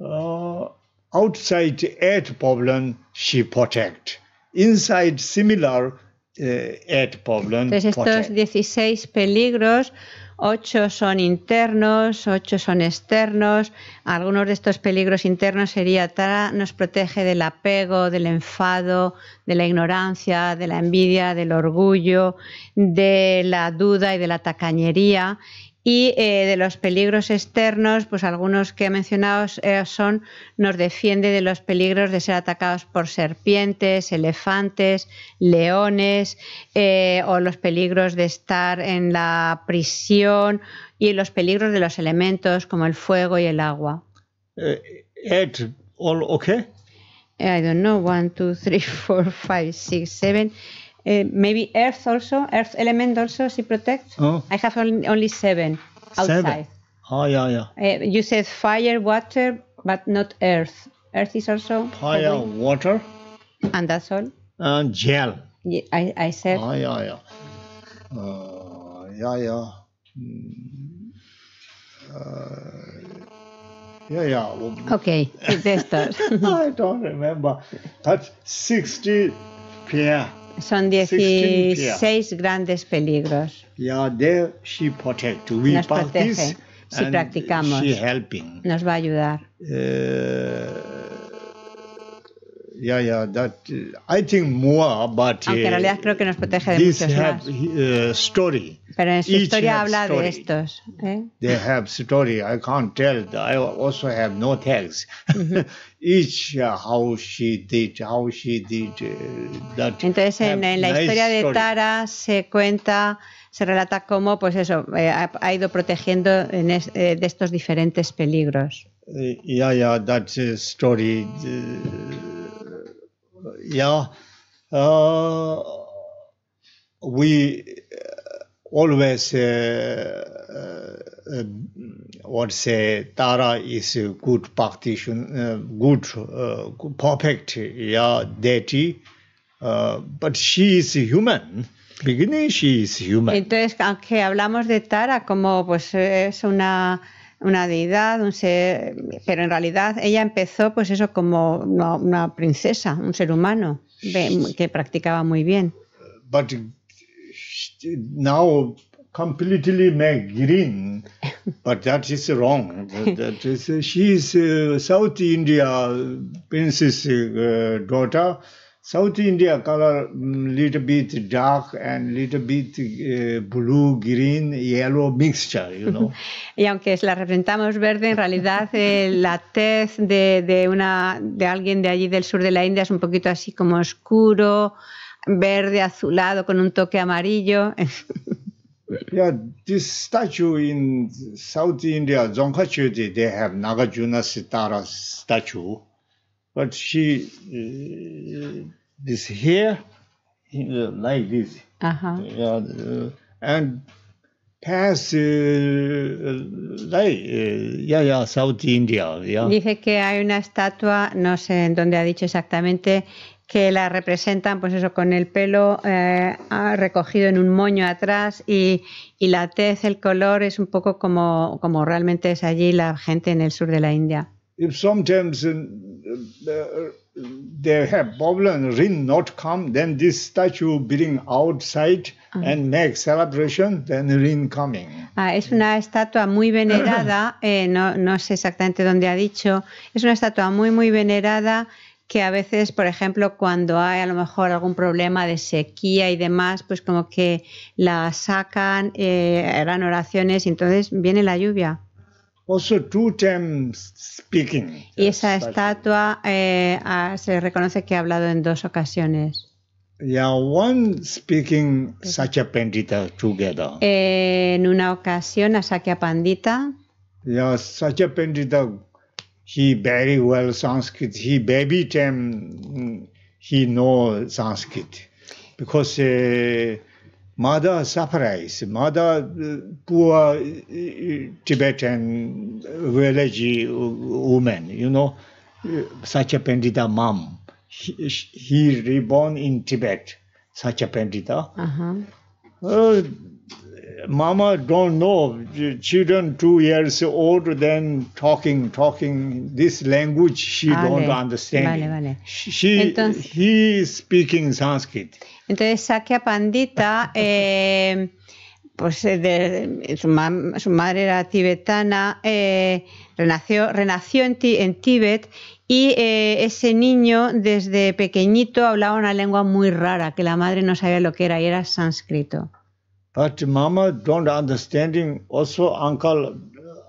A: Uh, outside eight problem she protect. Inside similar uh, eight problem. Entonces estos
B: 16 peligros 8 son internos, 8 son externos. Algunos de estos peligros internos sería Tara nos protege del apego, del enfado, de la ignorancia, de la envidia, del orgullo, de la duda y de la tacañería. Y eh, de los peligros externos, pues algunos que he mencionado eh, son, nos defiende de los peligros de ser atacados por serpientes, elefantes, leones, eh, o los peligros de estar en la prisión y los peligros de los elementos como el fuego y el agua.
A: Ed, all
B: I don't know, one, two, three, four, five, six, seven. Uh, maybe Earth also, Earth element also she protects. Oh. I have only, only seven outside. Seven. Oh yeah, yeah. Uh, you said fire, water, but not earth. Earth is also fire,
A: water, and that's all. And gel.
B: Yeah, I, I said. Oh yeah,
A: yeah. Uh, yeah, yeah. Hmm. Uh, yeah, yeah. okay, let's start. I don't remember. That's sixty pair.
B: Son 16 grandes peligros.
A: Nos protege. Si practicamos,
B: nos va a ayudar.
A: Eh, yeah, yeah, that, I think more, but, Aunque en eh, realidad
B: creo que nos protege de muchos have,
A: más. Uh, story. Pero en su historia habla de
B: estos. ¿eh?
A: They have story. I can't tell. I also have no tags. Entonces en, la historia de
B: Tara se cuenta, se relata cómo, pues eso, eh, ha, ido protegiendo eh, de estos diferentes peligros.
A: Yeah, yeah, story. Eh, yeah, we always uh, uh, uh what say Tara is a good practition, uh, good, perfect yeah, deity, but she is human. Beginning she is human.
B: Entonces, aunque hablamos de Tara como pues es una una deidad, un ser, pero en realidad ella empezó pues eso como una, una princesa, un ser humano que practicaba muy bien.
A: But now completely green, but that is wrong. that is, she is uh, South India princess uh, daughter. South India color mm, little bit dark and little bit uh, blue, green, yellow mixture, you know.
B: y aunque la representamos verde, en realidad eh, la tez de, de, una, de alguien de allí del sur de la India es un poquito así como oscuro, verde azulado con un toque amarillo.
A: yeah, this statue in South India, Zonkhachirji, they have Nagarjuna Sitara statue, but she uh, this hair uh-huh. uh, uh, uh, like this, uh and yeah, yeah, South India, yeah.
B: Dice que hay una estatua, no sé en dónde ha dicho exactamente, que la representan, pues eso, con el pelo eh, ah, recogido en un moño atrás y, y, la tez, el color, es un poco como, como realmente es allí la gente en el sur de la India. Ah, es una estatua muy venerada, eh, no, no sé exactamente dónde ha dicho, es una estatua muy, muy venerada que a veces, por ejemplo, cuando hay a lo mejor algún problema de sequía y demás, pues como que la sacan, eh, eran oraciones y entonces viene la lluvia.
A: speaking.
B: Y esa estatua eh, se reconoce que ha hablado en dos ocasiones.
A: Yeah, one speaking Pandita together.
B: Eh, en una ocasión a Sakya Pandita.
A: Yeah, Pandita he very well Sanskrit. He baby time he know Sanskrit because uh, mother surprise. Mother uh, poor uh, Tibetan village uh, woman, you know, such a Pandita mom. He, he reborn in Tibet, such a Pandita. Uh-huh. Uh, mama don't know children two years old then talking talking this language she vale, don't understand vale, vale. she entonces, he is speaking sanskrit
B: entonces Sakya Pandita eh, pues eh, su, su, madre era tibetana eh, renació renació en, en Tíbet y eh, ese niño desde pequeñito hablaba una lengua muy rara que la madre no sabía lo que era y era sánscrito
A: But mama don't understanding also uncle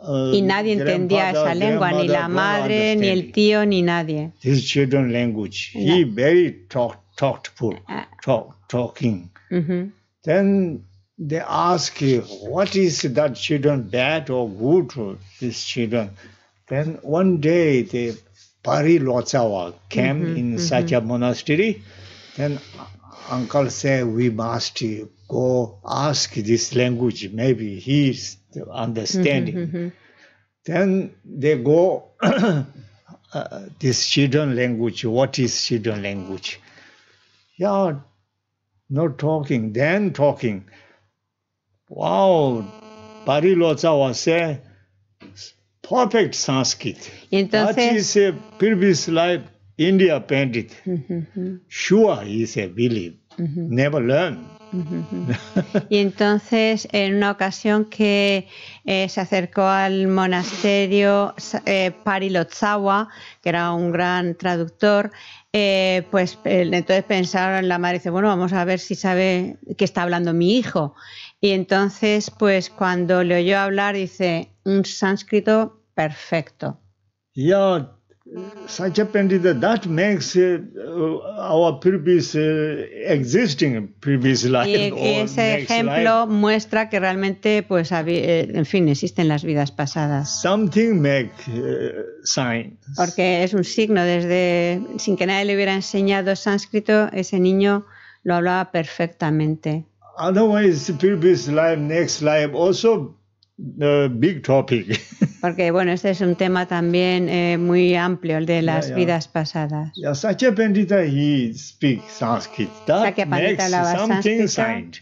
A: uh, y nadie entendía esa lengua, ni la madre, ni el
B: tío, ni nadie.
A: His children language. No. He very talk, talkful, ah. talk, talking. Mm -hmm. Then they ask him what is that children bad or good, or these children? Then one day the Pari Lotsawa came mm -hmm, in mm -hmm. such a monastery. Then uncle said we must go ask this language. Maybe he's understanding. Mm-hmm, mm-hmm. Then they go uh, this children language. What is children language? Yeah, not talking. Then talking. Wow, Barilo was saying perfect Sanskrit. Entonces, that is a previous life India Pandit. Mm-hmm. Sure, is a believe, mm-hmm. never learn. Mm-hmm.
B: y entonces, en una ocasión que eh, se acercó al monasterio eh, Parilotsawa, que era un gran traductor, eh, pues entonces pensaron, la madre dice, bueno, vamos a ver si sabe qué está hablando mi hijo. Y entonces, pues cuando le oyó hablar, dice, un sánscrito perfecto.
A: Yo such a Pandita, that makes uh, our previous uh, existing previous life. Y, y ese ejemplo
B: life. muestra que realmente, pues, eh, en fin, existen las vidas pasadas. Something make uh, sign. Porque es un signo desde, sin que nadie le hubiera enseñado sánscrito, ese niño lo hablaba perfectamente.
A: Otherwise, previous life, next life, also Uh, big topic.
B: Porque bueno, este es un tema también eh, muy amplio, el de las vidas pasadas. Yeah,
A: pendita he speaks Sanskrit. That Sakya makes something signed.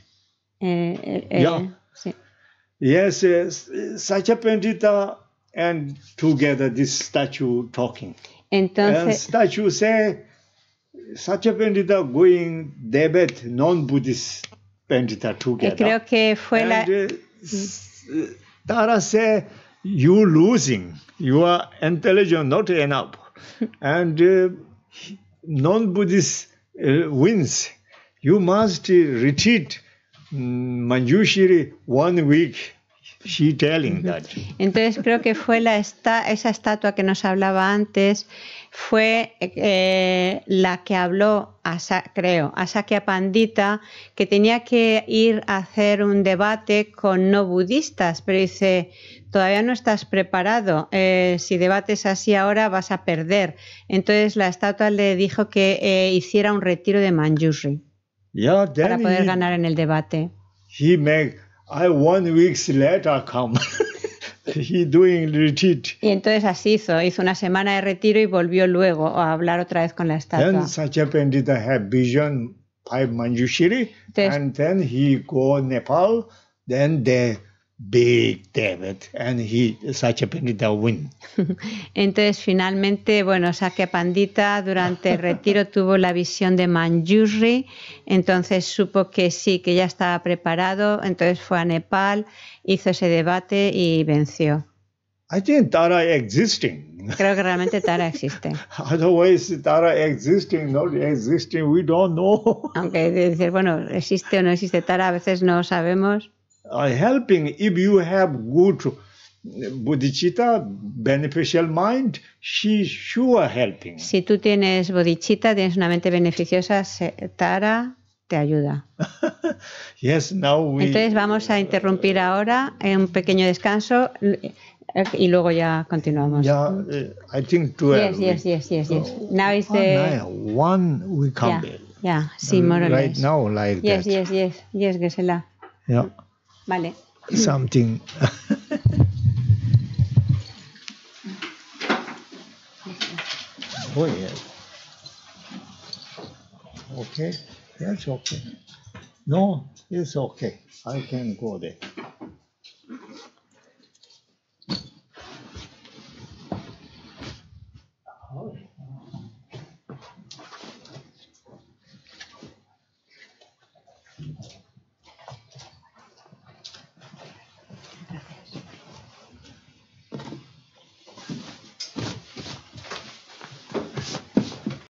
C: Eh, eh Sí.
A: Yes, yes, Sakya Pandita and together this statue talking.
B: Entonces, and
A: statue say Sacha Pandita going debate non-Buddhist Pandita together. Creo
B: que fue la...
A: Uh, mm. Tara said, you losing. You are intelligent not enough. and uh, non-Buddhist uh, wins. You must uh, retreat um, mm, Manjushri one week. She telling that.
B: Entonces creo que fue la esta, esa estatua que nos hablaba antes fue eh, la que habló, a creo, a Sakya Pandita, que tenía que ir a hacer un debate con no budistas, pero dice, todavía no estás preparado, eh, si debates así ahora vas a perder. Entonces la estatua le dijo que eh, hiciera un retiro de Manjushri
A: para poder ganar
B: en el debate.
A: He made I one week later come. He doing retreat.
B: Y entonces así hizo, hizo una semana de retiro y volvió luego a hablar otra vez con la estatua. Then
A: Satyapendita had vision five Manjushiri, entonces, and then he go Nepal, then there big David and he Sacha Pandita win.
B: Entonces finalmente, bueno, Sacha Pandita durante el retiro tuvo la visión de Manjushri, entonces supo que sí, que ya estaba preparado, entonces fue a Nepal, hizo ese debate y venció. Creo que realmente Tara
A: existe. Otherwise, Tara existing, not existing, we don't know. Aunque
B: decir, bueno, existe o no existe Tara, a veces no sabemos
A: helping if you have good uh, bodhicitta beneficial mind she sure helping
B: si tú tienes bodhicitta tienes una mente beneficiosa tara te ayuda
A: yes now we... entonces
B: vamos a interrumpir uh, ahora en un pequeño descanso eh, y luego ya
A: continuamos. Yeah, I think 12. Yes, yes, yes, yes, yes. Oh, now is the one we come. Yeah, yeah, see mm, more or less. Right now, like yes, that.
B: Yes, yes, yes, yes, Gesela. Yeah. Vale.
A: Something. oh, yeah. Okay. That's okay. No, it's okay. I can go there.